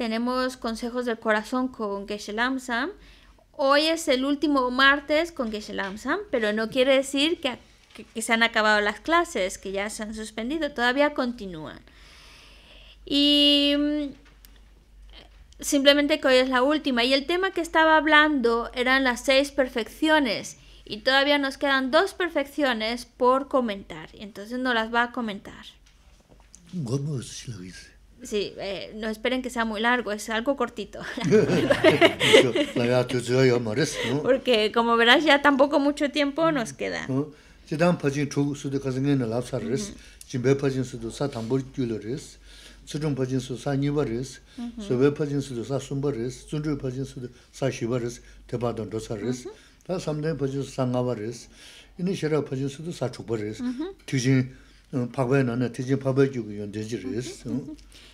tenemos consejos del corazón con Geshe Lamsam. Hoy es el último martes con Geshe Lamsam, pero no quiere decir que, se han acabado las clases, que ya se han suspendido, todavía continúan. Y mm, simplemente que hoy es la última. Y el tema que estaba hablando eran las seis perfecciones. Y todavía nos quedan dos perfecciones por comentar. Entonces no las va a comentar. Sí, eh, no esperen que sea muy largo, es algo cortito. Porque como verás ya tampoco mucho tiempo nos queda.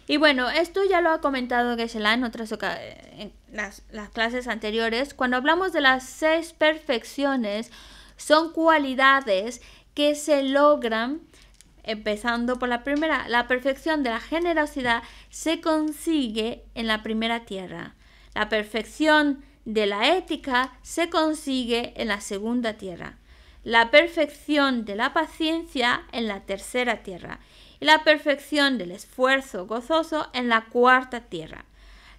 Y bueno, esto ya lo ha comentado Gesela en otras en las clases anteriores. Cuando hablamos de las seis perfecciones, son cualidades que se logran empezando por la primera. La perfección de la generosidad se consigue en la primera tierra. La perfección de la ética se consigue en la segunda tierra. La perfección de la paciencia en la tercera tierra y la perfección del esfuerzo gozoso en la cuarta tierra,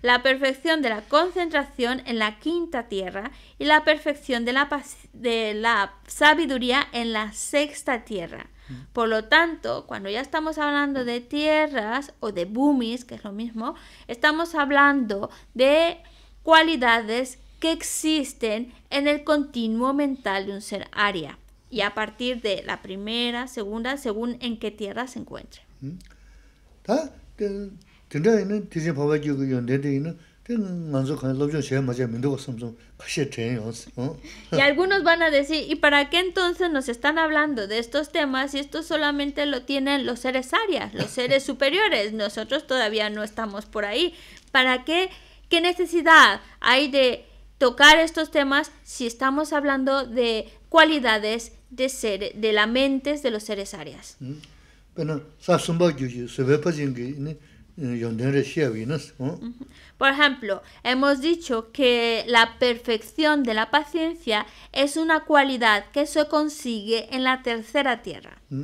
la perfección de la concentración en la quinta tierra y la perfección de la, de la sabiduría en la sexta tierra. Mm. Por lo tanto, cuando ya estamos hablando de tierras o de boomies, que es lo mismo, estamos hablando de cualidades que existen en el continuo mental de un ser área y a partir de la primera, segunda, según en qué tierra se encuentre. Y algunos van a decir, ¿y para qué entonces nos están hablando de estos temas si esto solamente lo tienen los seres arias, los seres superiores? Nosotros todavía no estamos por ahí. ¿Para qué? ¿Qué necesidad hay de tocar estos temas si estamos hablando de cualidades de ser de la mente de los seres áreas. ¿Mm? Pues Por ejemplo, hemos dicho que la perfección de la paciencia es una cualidad que se consigue en la tercera tierra. ¿Mm?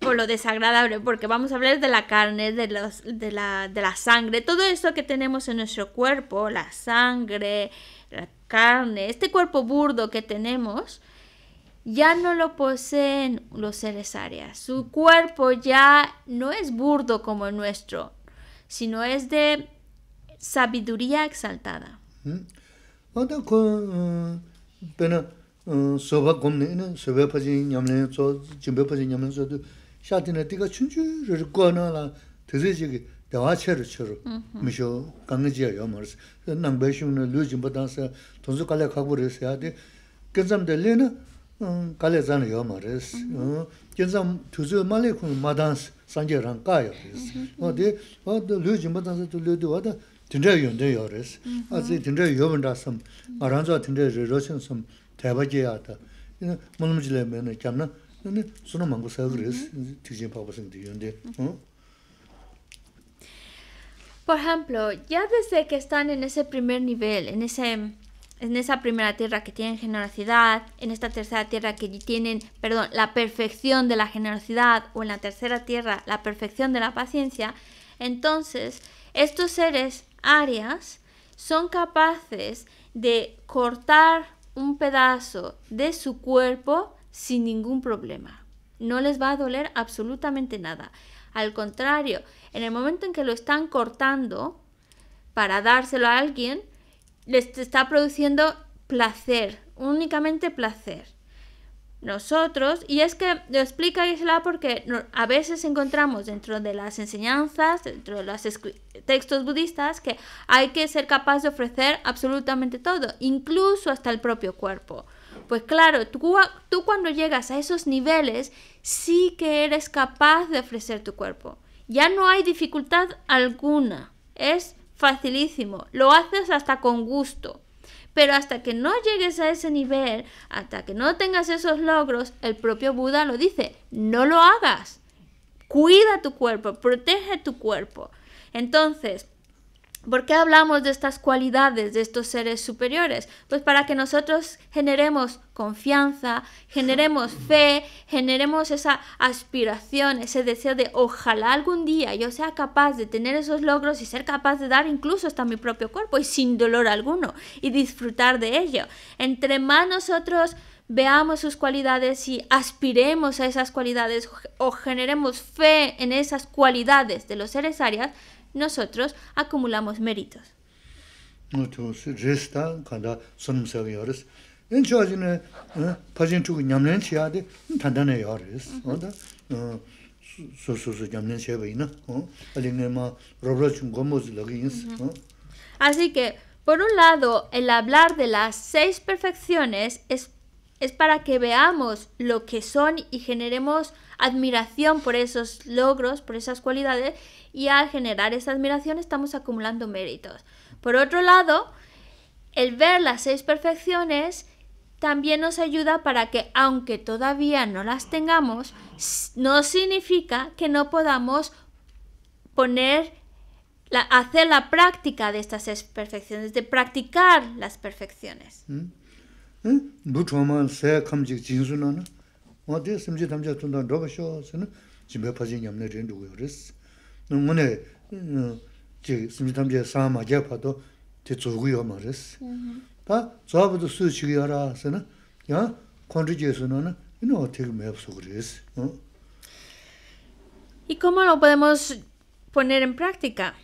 Por lo desagradable, porque vamos a hablar de la carne, de, de, la, sangre, todo eso que tenemos en nuestro cuerpo, la sangre, la carne, este cuerpo burdo que tenemos, ya no lo poseen los seres áreas. Su cuerpo ya no es burdo como el nuestro, sino es de sabiduría exaltada. shātī 디가 춘주를 chūñchū rī 대화체를 guānā nā tīsī jīgī dāwā chē rī chē rū mī shū 돼 jīyā yō mā rī sī nāng bēshū nā lū yī jīmbā tāng sī tūñchū kālē khāk bū rī sī yā dī gīnzaṁ dā lī nā kālē Por ejemplo, ya desde que están en ese primer nivel, en ese en esa primera tierra que tienen generosidad, en esta tercera tierra que tienen, perdón, la perfección de la generosidad o en la tercera tierra la perfección de la paciencia, entonces estos seres arias son capaces de cortar un pedazo de su cuerpo sin ningún problema. No les va a doler absolutamente nada. Al contrario, en el momento en que lo están cortando para dárselo a alguien, les está produciendo placer, únicamente placer. Nosotros, y es que lo explica Isla porque a veces encontramos dentro de las enseñanzas, dentro de los textos budistas, que hay que ser capaz de ofrecer absolutamente todo, incluso hasta el propio cuerpo. Pues claro, tú, cuando llegas a esos niveles sí que eres capaz de ofrecer tu cuerpo. Ya no hay dificultad alguna. Es facilísimo. Lo haces hasta con gusto. Pero hasta que no llegues a ese nivel, hasta que no tengas esos logros, el propio Buda lo dice, no lo hagas. Cuida tu cuerpo, protege tu cuerpo. Entonces, ¿Por qué hablamos de estas cualidades, de estos seres superiores? Pues para que nosotros generemos confianza, generemos fe, generemos esa aspiración, ese deseo de ojalá algún día yo sea capaz de tener esos logros y ser capaz de dar incluso hasta mi propio cuerpo y sin dolor alguno y disfrutar de ello. Entre más nosotros veamos sus cualidades y aspiremos a esas cualidades o generemos fe en esas cualidades de los seres arias, nosotros acumulamos méritos. Nochose resta cada son miservidores. En choy no, ¿Eh? pasiento que ya me entiende tantas horas, ¿no? Sos sos ya me entiende bien, ¿no? Alí ne ma robo chungo mozlo Así que, por un lado, el hablar de las seis perfecciones es es para que veamos lo que son y generemos admiración por esos logros, por esas cualidades, y al generar esa admiración estamos acumulando méritos. Por otro lado, el ver las seis perfecciones también nos ayuda para que, aunque todavía no las tengamos, no significa que no podamos poner, hacer la práctica de estas seis perfecciones, de practicar las perfecciones. ¿Mm? du se sē khamchik jinsu nā na, wā tē simchī tamchā tūndā rōba shō sē na, jimbē pāchī ñamnā rindu gu yō rēs. Ngō nē, jī simchī tamchā sā mā gyā pā tō tē tsō gu yō mā rēs. Tā na, na, gu ¿Y cómo lo podemos poner en práctica?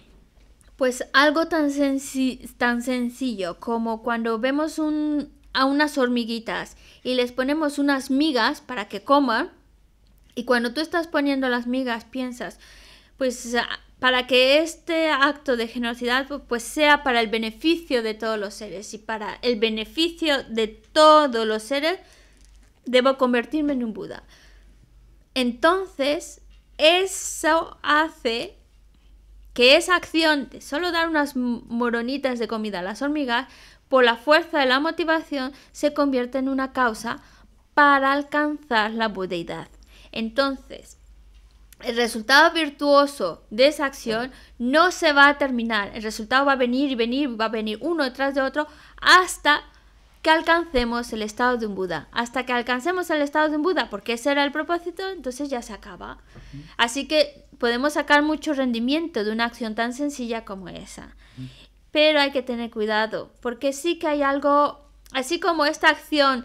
Pues algo tan, senc tan sencillo como cuando vemos un a unas hormiguitas y les ponemos unas migas para que coman. Y cuando tú estás poniendo las migas, piensas, pues ah, para que este acto de generosidad pues sea para el beneficio de todos los seres y para el beneficio de todos los seres debo convertirme en un Buda. Entonces, eso hace que esa acción de solo dar unas moronitas de comida a las hormigas por la fuerza de la motivación, se convierte en una causa para alcanzar la budeidad. Entonces, el resultado virtuoso de esa acción no se va a terminar. El resultado va a venir y venir, va a venir uno tras de otro hasta que alcancemos el estado de un Buda. Hasta que alcancemos el estado de un Buda, porque ese era el propósito, entonces ya se acaba. Así que podemos sacar mucho rendimiento de una acción tan sencilla como esa pero hay que tener cuidado, porque sí que hay algo, así como esta acción,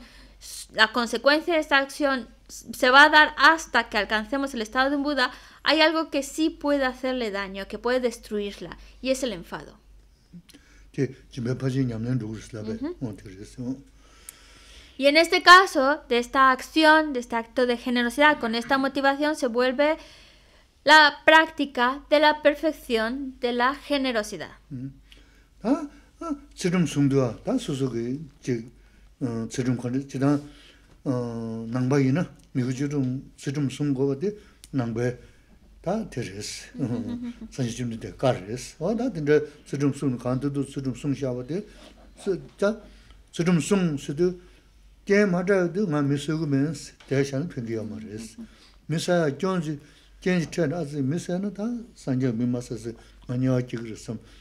la consecuencia de esta acción se va a dar hasta que alcancemos el estado de un Buda, hay algo que sí puede hacerle daño, que puede destruirla, y es el enfado. Y en este caso, de esta acción, de este acto de generosidad, con esta motivación se vuelve la práctica de la perfección de la generosidad. 아아 지름 숨도아 다 소소게 지 지름 거리 어 남바이나 미국 지름 지름 숨 거버데 다 테레스 산지 지름 데 카르스 어 지름 숨 간도도 지름 숨 진짜 지름 숨 수도 게임 하다도 나 미스고면스 대샤는 필요 말레스 미사야 존지 겐지 테라즈 미사는 다 산지 미마스스 아니야 지그르스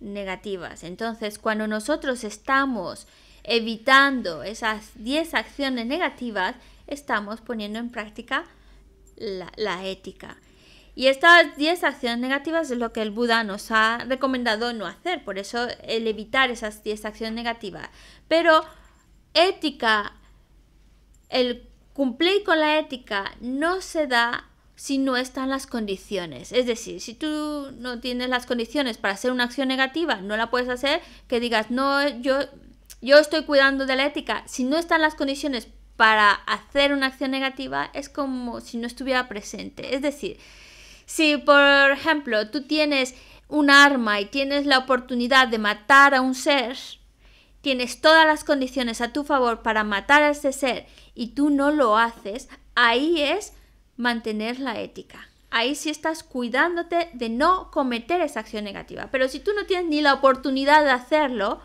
negativas. Entonces, cuando nosotros estamos evitando esas 10 acciones negativas, estamos poniendo en práctica la, ética. Y estas 10 acciones negativas es lo que el Buda nos ha recomendado no hacer, por eso el evitar esas 10 acciones negativas. Pero ética, el cumplir con la ética no se da si no están las condiciones. Es decir, si tú no tienes las condiciones para hacer una acción negativa, no la puedes hacer, que digas, no, yo, yo estoy cuidando de la ética. Si no están las condiciones para hacer una acción negativa, es como si no estuviera presente. Es decir, si por ejemplo tú tienes un arma y tienes la oportunidad de matar a un ser, tienes todas las condiciones a tu favor para matar a ese ser y tú no lo haces, ahí es mantener la ética. Ahí sí estás cuidándote de no cometer esa acción negativa. Pero si tú no tienes ni la oportunidad de hacerlo,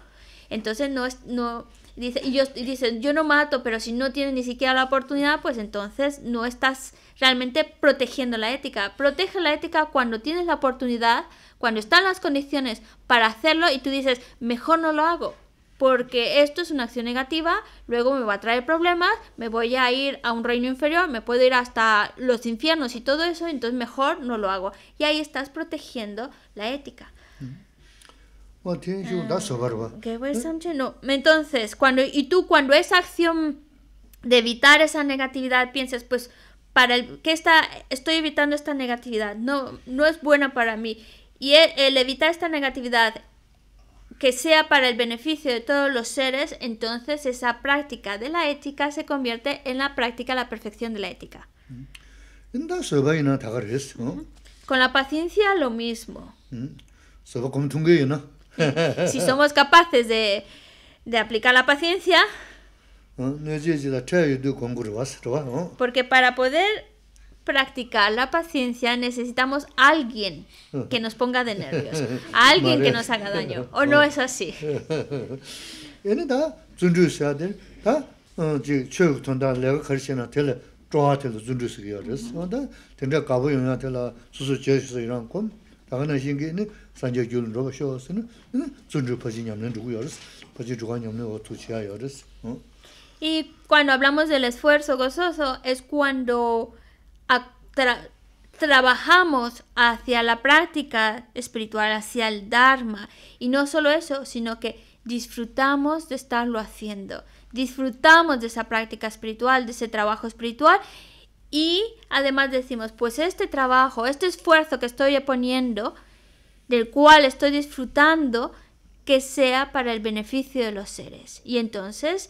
entonces no es, no, dice, y yo, dice, yo no mato, pero si no tienes ni siquiera la oportunidad, pues entonces no estás realmente protegiendo la ética. Protege la ética cuando tienes la oportunidad, cuando están las condiciones para hacerlo y tú dices, mejor no lo hago porque esto es una acción negativa, luego me va a traer problemas, me voy a ir a un reino inferior, me puedo ir hasta los infiernos y todo eso, entonces mejor no lo hago. Y ahí estás protegiendo la ética. no. Entonces, cuando, y tú cuando esa acción de evitar esa negatividad piensas, pues, para el, estoy evitando esta negatividad, no, no es buena para mí. Y el evitar esta negatividad que sea para el beneficio de todos los seres, entonces esa práctica de la ética se convierte en la práctica de la perfección de la ética. Con la paciencia lo mismo. si somos capaces de, de aplicar la paciencia, porque para poder practicar la paciencia necesitamos alguien que nos ponga de nervios, alguien que nos haga daño, o no es así. Y cuando hablamos del esfuerzo gozoso es cuando trabajamos hacia la práctica espiritual, hacia el Dharma. Y no solo eso, sino que disfrutamos de estarlo haciendo, disfrutamos de esa práctica espiritual, de ese trabajo espiritual. Y además decimos, pues este trabajo, este esfuerzo que estoy poniendo, del cual estoy disfrutando, que sea para el beneficio de los seres. Y entonces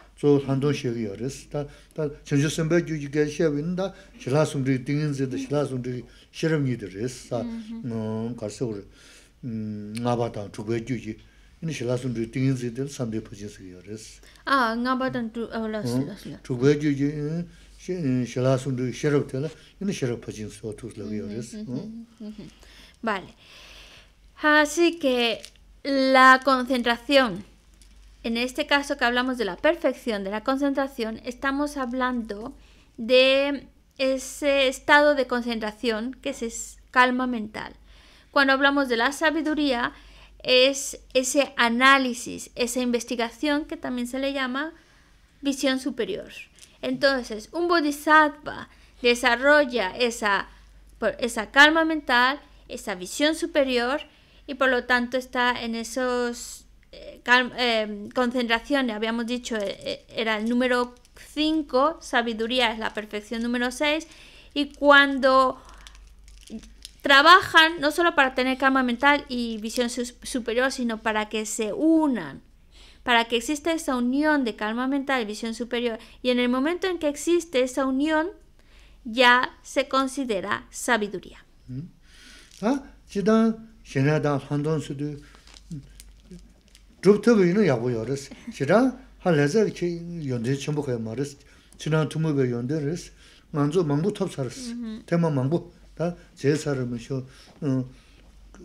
So, hantón xé gui yores. Da chen xo sén bè yu yu ké xé, bí ní da xélá sén du xé tín yin zé, da xélá sén du xé rén yu yores. Sa, nón kál se uri ngá bá tan tuk bè yu yi, yin la concentración En este caso que hablamos de la perfección, de la concentración, estamos hablando de ese estado de concentración que es calma mental. Cuando hablamos de la sabiduría, es ese análisis, esa investigación que también se le llama visión superior. Entonces, un bodhisattva desarrolla esa, esa calma mental, esa visión superior y por lo tanto está en esos eh, concentración, habíamos dicho, e, e, era el número 5, sabiduría es la perfección número 6, y cuando trabajan no solo para tener calma mental y visión superior, sino para que se unan, para que exista esa unión de calma mental y visión superior. Y en el momento en que existe esa unión, ya se considera sabiduría. ¿Mm? Ah, drup tibu inu yagu yoris, shirang hal hezer ki yondin chenpo kaya maris, chinan tumu top saris, mm-hmm. tema mangbu, da ze sarimu shio, mm,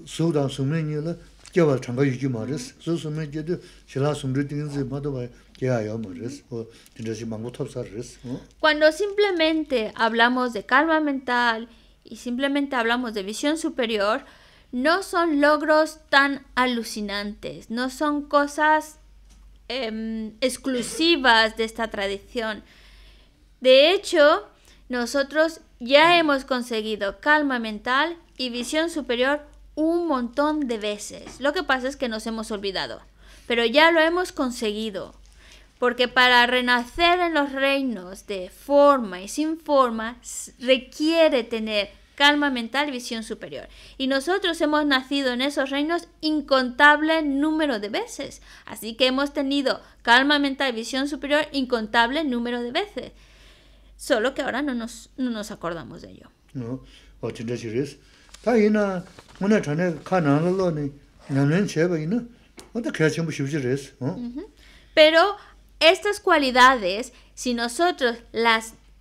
suudan sumri nila gyawa changa yugi maris, su sumri gyadu shila sumri dinzi madabaya gyaya yaw maris, top Cuando simplemente hablamos de calma mental y simplemente hablamos de visión superior, no son logros tan alucinantes, no son cosas em, exclusivas de esta tradición. De hecho, nosotros ya hemos conseguido calma mental y visión superior un montón de veces. Lo que pasa es que nos hemos olvidado, pero ya lo hemos conseguido. Porque para renacer en los reinos de forma y sin forma requiere tener calma mental, visión superior. Y nosotros hemos nacido en esos reinos incontable número de veces. Así que hemos tenido calma mental, visión superior incontable número de veces. Solo que ahora no nos, acordamos de ello. pero estas cualidades, si nosotros las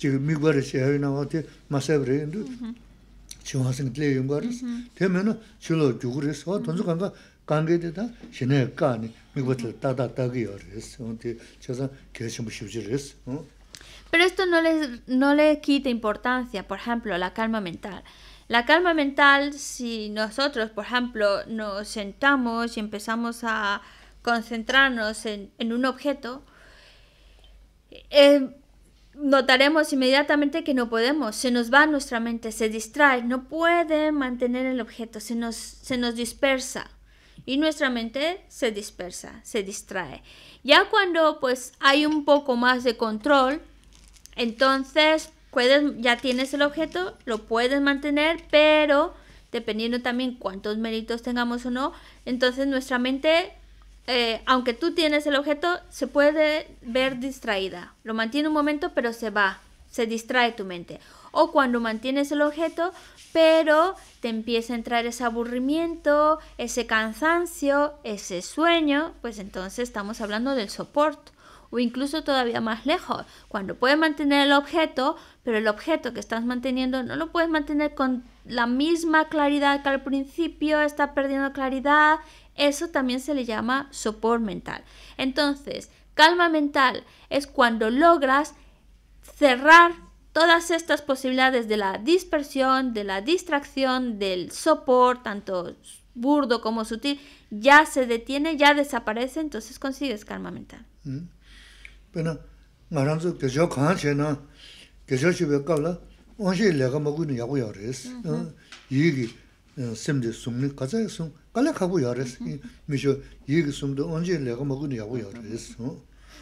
Pero esto no le, no le quita importancia, por ejemplo, la calma mental. La calma mental, si nosotros, por ejemplo, nos sentamos y empezamos a concentrarnos en, un objeto, eh, notaremos inmediatamente que no podemos, se nos va nuestra mente, se distrae, no puede mantener el objeto, se nos, se nos dispersa y nuestra mente se dispersa, se distrae. Ya cuando pues hay un poco más de control, entonces puedes, ya tienes el objeto, lo puedes mantener, pero dependiendo también cuántos méritos tengamos o no, entonces nuestra mente eh, aunque tú tienes el objeto, se puede ver distraída. Lo mantiene un momento, pero se va, se distrae tu mente. O cuando mantienes el objeto, pero te empieza a entrar ese aburrimiento, ese cansancio, ese sueño, pues entonces estamos hablando del soporte o incluso todavía más lejos, cuando puedes mantener el objeto, pero el objeto que estás manteniendo no lo puedes mantener con la misma claridad que al principio, está perdiendo claridad, eso también se le llama sopor mental. Entonces, calma mental es cuando logras cerrar todas estas posibilidades de la dispersión, de la distracción, del sopor, tanto burdo como sutil, ya se detiene, ya desaparece, entonces consigues calma mental.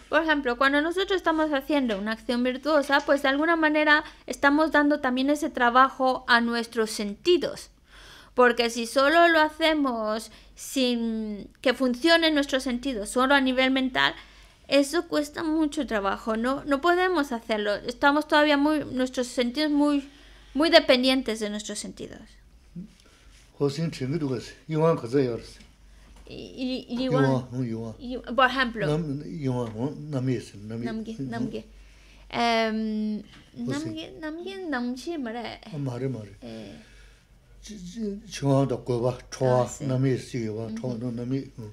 Por ejemplo, cuando nosotros estamos haciendo una acción virtuosa, pues de alguna manera estamos dando también ese trabajo a nuestros sentidos. Porque si solo lo hacemos sin que funcionen nuestros sentidos, solo a nivel mental, eso cuesta mucho trabajo, no, no podemos hacerlo. Estamos todavía muy, nuestros sentidos muy, muy dependientes de nuestros sentidos. 혹시 친구들 가서 이용할 가서 열었어. 이완. 요와. 요와. For example. 나 요와. 나 미스. 나 미스. 넘게. 넘게. 음. 넘게. 넘게는 넘지 말래. 말해 말해. 예. 저저 저하고 봐. 초아. 나 미스요. 초도 나 미. 응.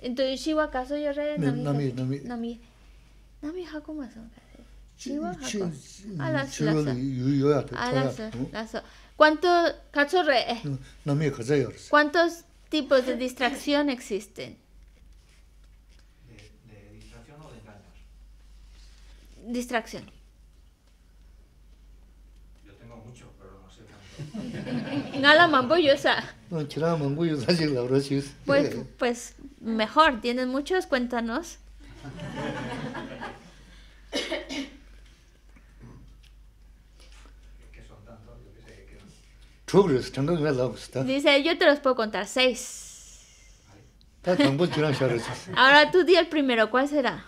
엔도 이시와 카사요 레나. 나 미. 나 미. 나 하고 말선가요? 알았어. 알았어. 알았어. Eh? ¿Cuántos tipos de distracción existen? De, distracción o de engaños. Distracción. Yo tengo mucho, pero no sé tanto. Nada mambullosa. Pues, pues mejor, tienes muchos, cuéntanos. Dice, yo te los puedo contar, seis. Ah, Ahora tú di el primero, ¿cuál será?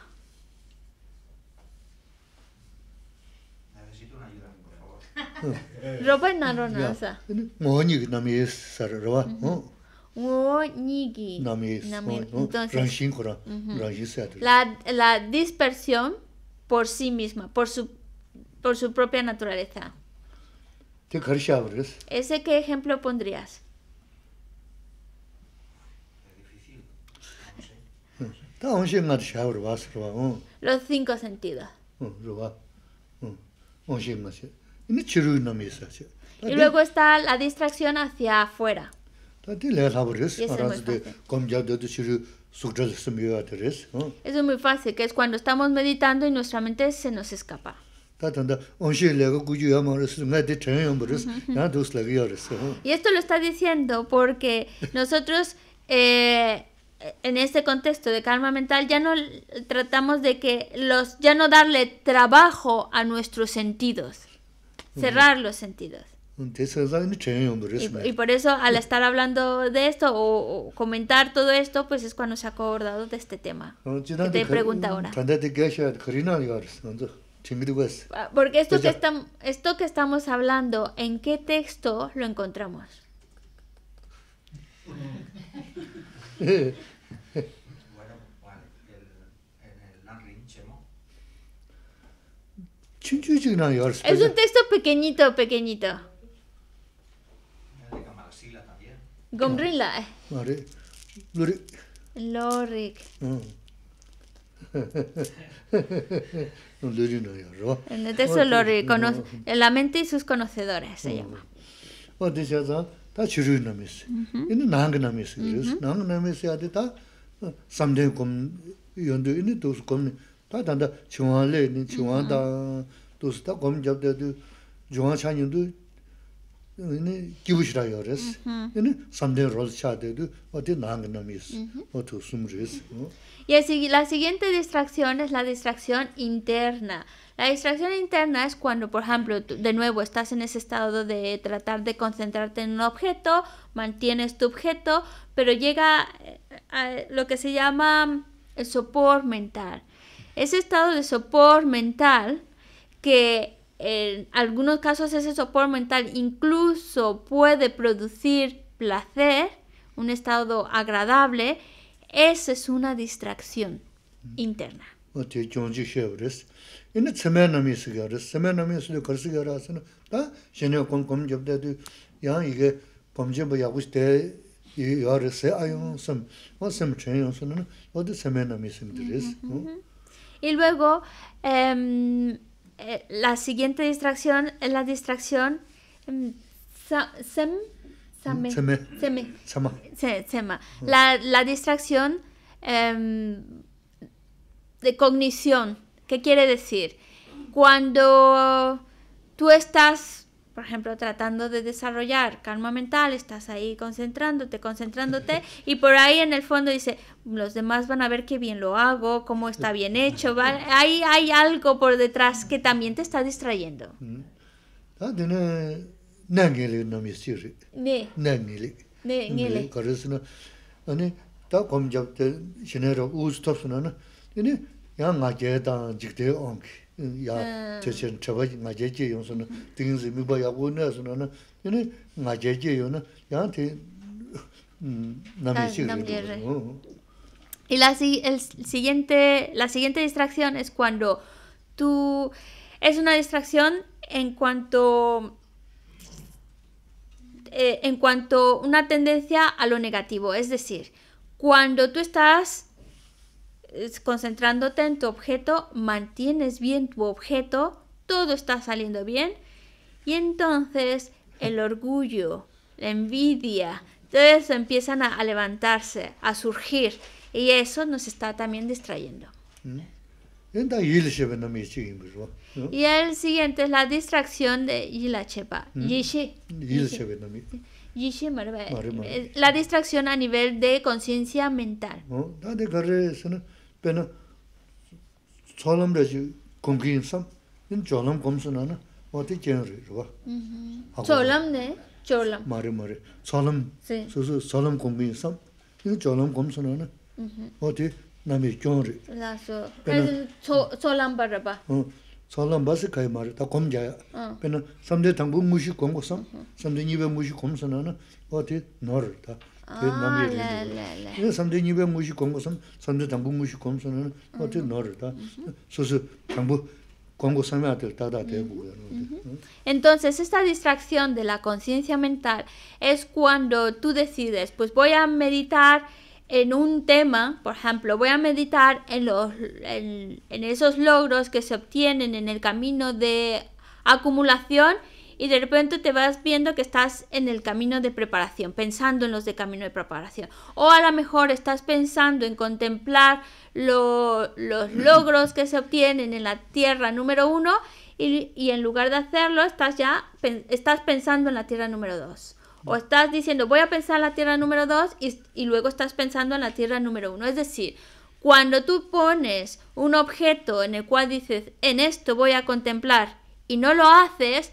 Necesito una ayuda, por favor. Ah. Roba en Naronasa. Moñig nami sarroba. Moñigi. Nami Entonces. La, la dispersión por sí misma, por su, por su propia naturaleza. ¿Ese qué ejemplo pondrías? Los cinco sentidos. Y luego está la distracción hacia afuera. Eso es muy fácil, que es cuando estamos meditando y nuestra mente se nos escapa. Y esto lo está diciendo porque nosotros eh, en este contexto de calma mental ya no tratamos de que los ya no darle trabajo a nuestros sentidos, cerrar los sentidos. Y, por eso al estar hablando de esto o, comentar todo esto, pues es cuando se ha acordado de este tema. Que te pregunta ahora. Pues. Ah, porque esto pues que, estamos, esto que estamos hablando, ¿en qué texto lo encontramos? bueno, el, Es un texto pequeñito, pequeñito. Gomrila. Lorik. De eso lo reconoce. La mente y sus conocedores se llama. Mm. O dice, ta chiru y no nang namis. Nang namis ya ta samde kom yondu ini dos kom ta tanda chiwa le ni chihuahua da dos ta con ya de du juwa chan y la siguiente distracción es la distracción interna. La distracción interna es cuando, por ejemplo, de nuevo estás en ese estado de tratar de concentrarte en un objeto, mantienes tu objeto, pero llega eh, a lo que se llama el sopor mental. Ese estado de sopor mental que en algunos casos ese sopor mental incluso puede producir placer, un estado agradable, esa es una distracción interna. Y luego, eh, la siguiente distracción es la distracción em, mm, sema. La, la, distracción em, de cognición. ¿Qué quiere decir? Cuando tú estás por ejemplo, tratando de desarrollar calma mental, estás ahí concentrándote, concentrándote, y por ahí en el fondo dice, los demás van a ver qué bien lo hago, cómo está bien hecho, ¿vale? Hay, hay algo por detrás que también te está distrayendo. Mm. Ah, y la, el siguiente, la siguiente distracción es cuando tú... Es una distracción en cuanto... Eh, en cuanto una tendencia a lo negativo. Es decir, cuando tú estás concentrándote en tu objeto, mantienes bien tu objeto, todo está saliendo bien y entonces el orgullo, la envidia, todo eso empiezan a, levantarse, a surgir y eso nos está también distrayendo. ¿Mm? Pues, y el siguiente es la distracción de Yilachepa. ¿Mm? Eh, la distracción a nivel de conciencia mental. Ah, pēnā tsōlam rā chī gōm kīyīm 어디 yīn 봐 gōm sō nā na wā tī kēn rī rī wā. Tsōlam nē, tsōlam. Mā rī mā rī, tsōlam, sō sō tsōlam gōm kīyīm sām, yīn tsōlam gōm sō 무시 na wā tī nā mī kion rī. Entonces, esta distracción de la conciencia mental es cuando tú decides, pues voy a meditar en un tema, por ejemplo, voy a meditar en, los, en esos logros que se obtienen en el camino de acumulación y de repente te vas viendo que estás en el camino de preparación, pensando en los de camino de preparación. O a lo mejor estás pensando en contemplar los logros que se obtienen en la tierra número uno y, en lugar de hacerlo estás ya estás pensando en la tierra número dos. O estás diciendo voy a pensar en la tierra número dos y, y luego estás pensando en la tierra número uno. Es decir, cuando tú pones un objeto en el cual dices, en esto voy a contemplar, y no lo haces,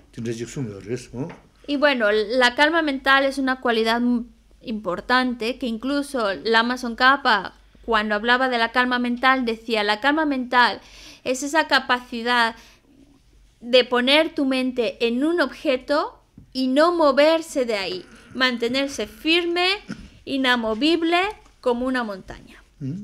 Y bueno, la calma mental es una cualidad importante que incluso la amazon capa cuando hablaba de la calma mental decía, la calma mental es esa capacidad de poner tu mente en un objeto y no moverse de ahí, mantenerse firme, inamovible como una montaña. Mm.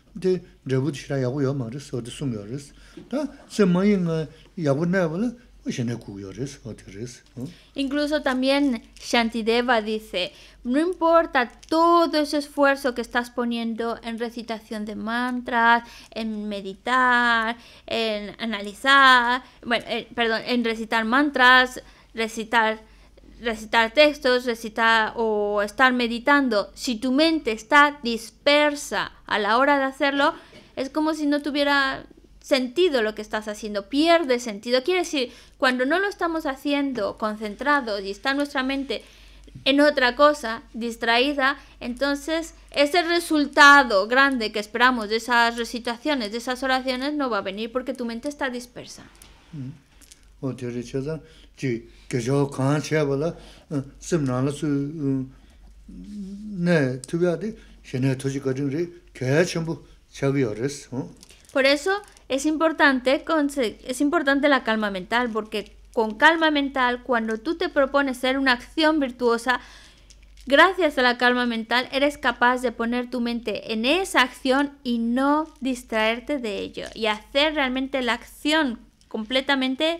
incluso también Shantideva dice no importa todo ese esfuerzo que estás poniendo en recitación de mantras en meditar en analizar bueno eh, perdón en recitar mantras recitar recitar textos, recitar o estar meditando, si tu mente está dispersa a la hora de hacerlo, es como si no tuviera sentido lo que estás haciendo, pierde sentido. Quiere decir, cuando no lo estamos haciendo concentrados y está nuestra mente en otra cosa, distraída, entonces ese resultado grande que esperamos de esas recitaciones, de esas oraciones, no va a venir porque tu mente está dispersa. Mm. Por eso es importante, es importante la calma mental, porque con calma mental, cuando tú te propones hacer una acción virtuosa, Gracias a la calma mental eres capaz de poner tu mente en esa acción y no distraerte de ello y hacer realmente la acción completamente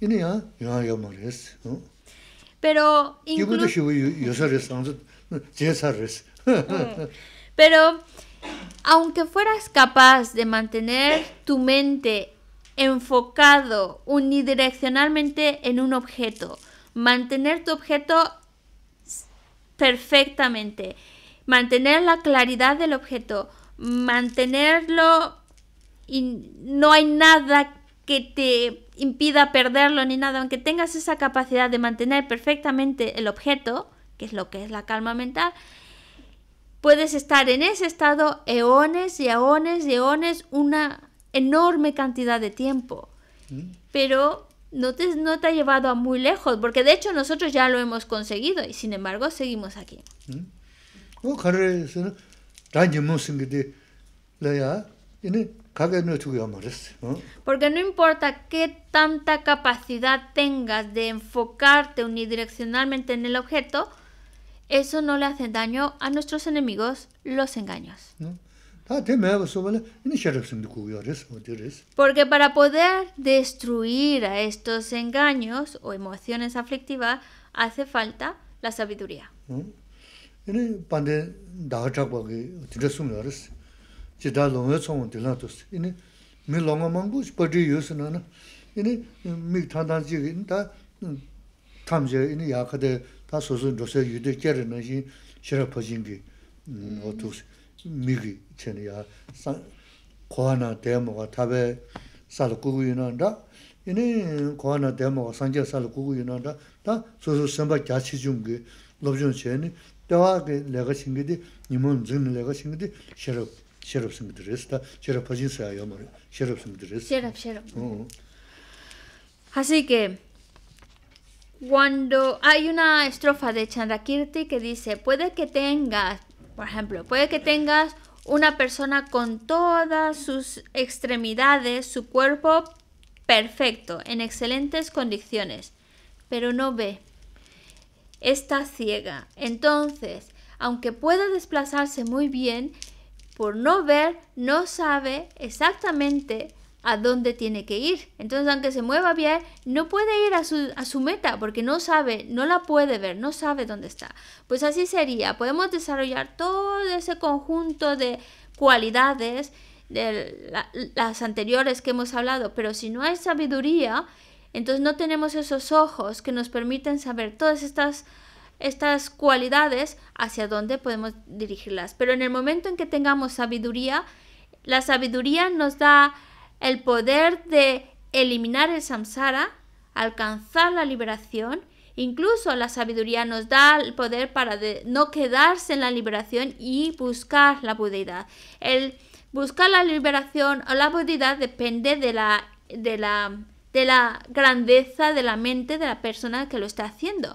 pero mm. pero aunque fueras capaz de mantener tu mente enfocado unidireccionalmente en un objeto, mantener tu objeto perfectamente, mantener la claridad del objeto, mantenerlo y no hay nada que te impida perderlo ni nada, aunque tengas esa capacidad de mantener perfectamente el objeto, que es lo que es la calma mental, puedes estar en ese estado eones y eones y eones una enorme cantidad de tiempo. Mm. Pero no te, no te ha llevado a muy lejos, porque de hecho nosotros ya lo hemos conseguido y sin embargo seguimos aquí. Mm. Este, Porque no importa qué tanta capacidad tengas de enfocarte unidireccionalmente en el objeto, eso no le hace daño a nuestros enemigos, los engaños. Ah, Porque para poder destruir a estos engaños o emociones aflictivas hace falta la sabiduría. yidā longgā tsōnggō tilañ tōs, yinī, mi longgā mañgō ch'i padri yuosiná na, yinī, mi tāndañ ch'i 미기 tā, tam mm, yi yinī yā khatay, tā sōsō ndosay yuday kyeri na yin, shirag pachinki, wotuk, mm, mi ki, chini yā, sā, koha na Así que, cuando hay una estrofa de Chandrakirti que dice, puede que tengas, por ejemplo, puede que tengas una persona con todas sus extremidades, su cuerpo perfecto, en excelentes condiciones, pero no ve, está ciega. Entonces, aunque pueda desplazarse muy bien, por no ver, no sabe exactamente a dónde tiene que ir. Entonces, aunque se mueva bien, no puede ir a su, meta porque no sabe, no la puede ver, no sabe dónde está. Pues así sería, podemos desarrollar todo ese conjunto de cualidades de las anteriores que hemos hablado, pero si no hay sabiduría, entonces no tenemos esos ojos que nos permiten saber todas estas estas cualidades hacia dónde podemos dirigirlas. Pero en el momento en que tengamos sabiduría, la sabiduría nos da el poder de eliminar el samsara, alcanzar la liberación. Incluso la sabiduría nos da el poder para no quedarse en la liberación y buscar la budeidad. El buscar la liberación o la budeidad depende de la, de la, de la grandeza de la mente de la persona que lo está haciendo.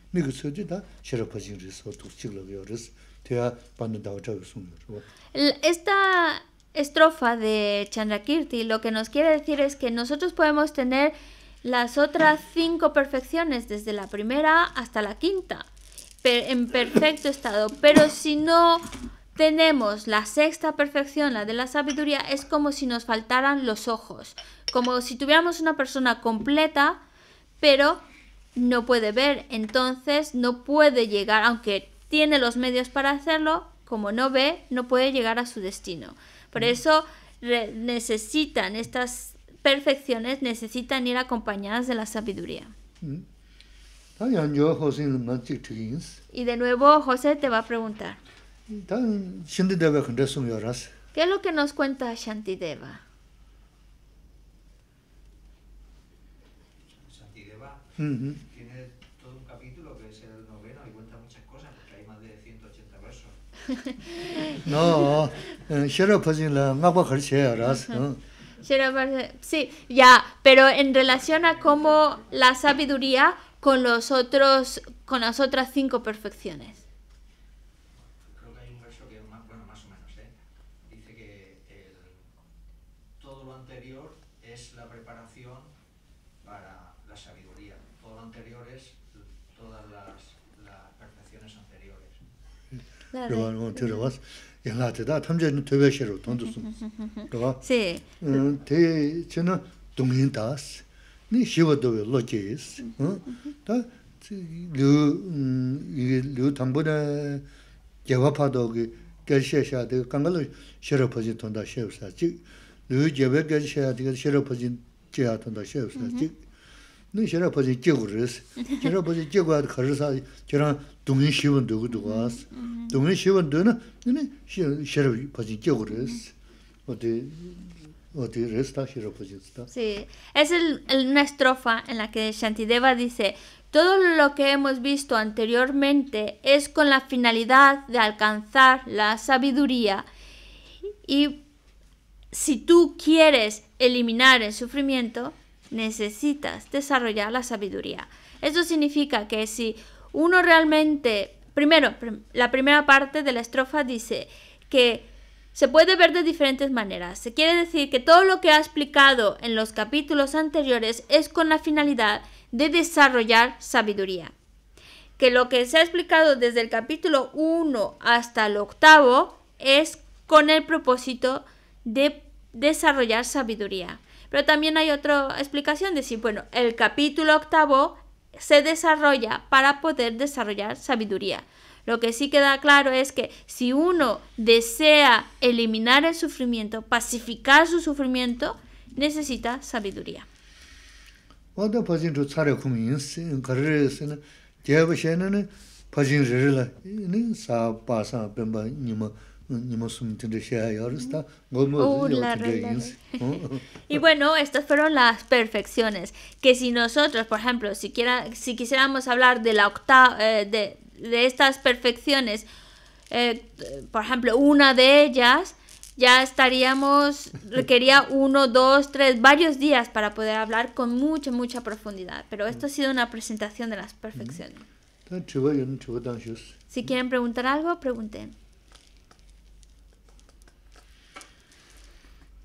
Esta estrofa de Chandrakirti lo que nos quiere decir es que nosotros podemos tener las otras cinco perfecciones desde la primera hasta la quinta en perfecto estado, pero si no tenemos la sexta perfección, la de la sabiduría, es como si nos faltaran los ojos, como si tuviéramos una persona completa, pero no puede ver, entonces no puede llegar, aunque tiene los medios para hacerlo, como no ve, no puede llegar a su destino. Por mm. eso necesitan estas perfecciones, necesitan ir acompañadas de la sabiduría. Mm. Y de nuevo José te va a preguntar. ¿Qué es lo que nos cuenta Shantideva? Tiene todo un capítulo que es el noveno y cuenta muchas cosas porque hay más de 180 versos. no, eh, la Sí, ya, pero en relación a cómo la sabiduría con los otros, con las otras cinco perfecciones. Rewa nguwa tu rewa s, yin la te da tamze nu tuwe she ro tondu sum. Rewa? Si. Te che na dungin da s, ni shiwa dowe lo che is. Da liu, liu tangbu Sí, es una estrofa en la que Shantideva dice, todo lo que hemos visto anteriormente es con la finalidad de alcanzar la sabiduría y si tú quieres eliminar el sufrimiento, necesitas desarrollar la sabiduría. Eso significa que si uno realmente, primero, la primera parte de la estrofa dice que se puede ver de diferentes maneras. Se quiere decir que todo lo que ha explicado en los capítulos anteriores es con la finalidad de desarrollar sabiduría. Que lo que se ha explicado desde el capítulo 1 hasta el octavo es con el propósito de desarrollar sabiduría. Pero también hay otra explicación, de decir, bueno, el capítulo octavo se desarrolla para poder desarrollar sabiduría. Lo que sí queda claro es que si uno desea eliminar el sufrimiento, pacificar su sufrimiento, necesita sabiduría. y bueno, estas fueron las perfecciones. Que si nosotros, por ejemplo, si, quiera, si quisiéramos hablar de la eh, de, estas perfecciones, eh, por ejemplo, una de ellas, ya estaríamos, requería uno, dos, tres, varios días para poder hablar con mucha, mucha profundidad. Pero esto ha sido una presentación de las perfecciones. Si quieren preguntar algo, pregunten.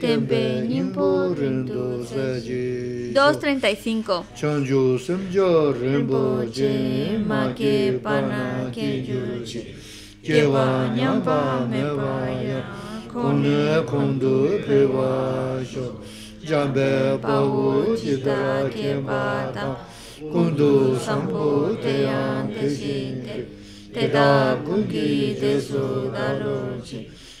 TEMPE NINPU RINDU SEJISO DOS TRENTAI CINCO CHANJUSEM JORIN BUJIMA TE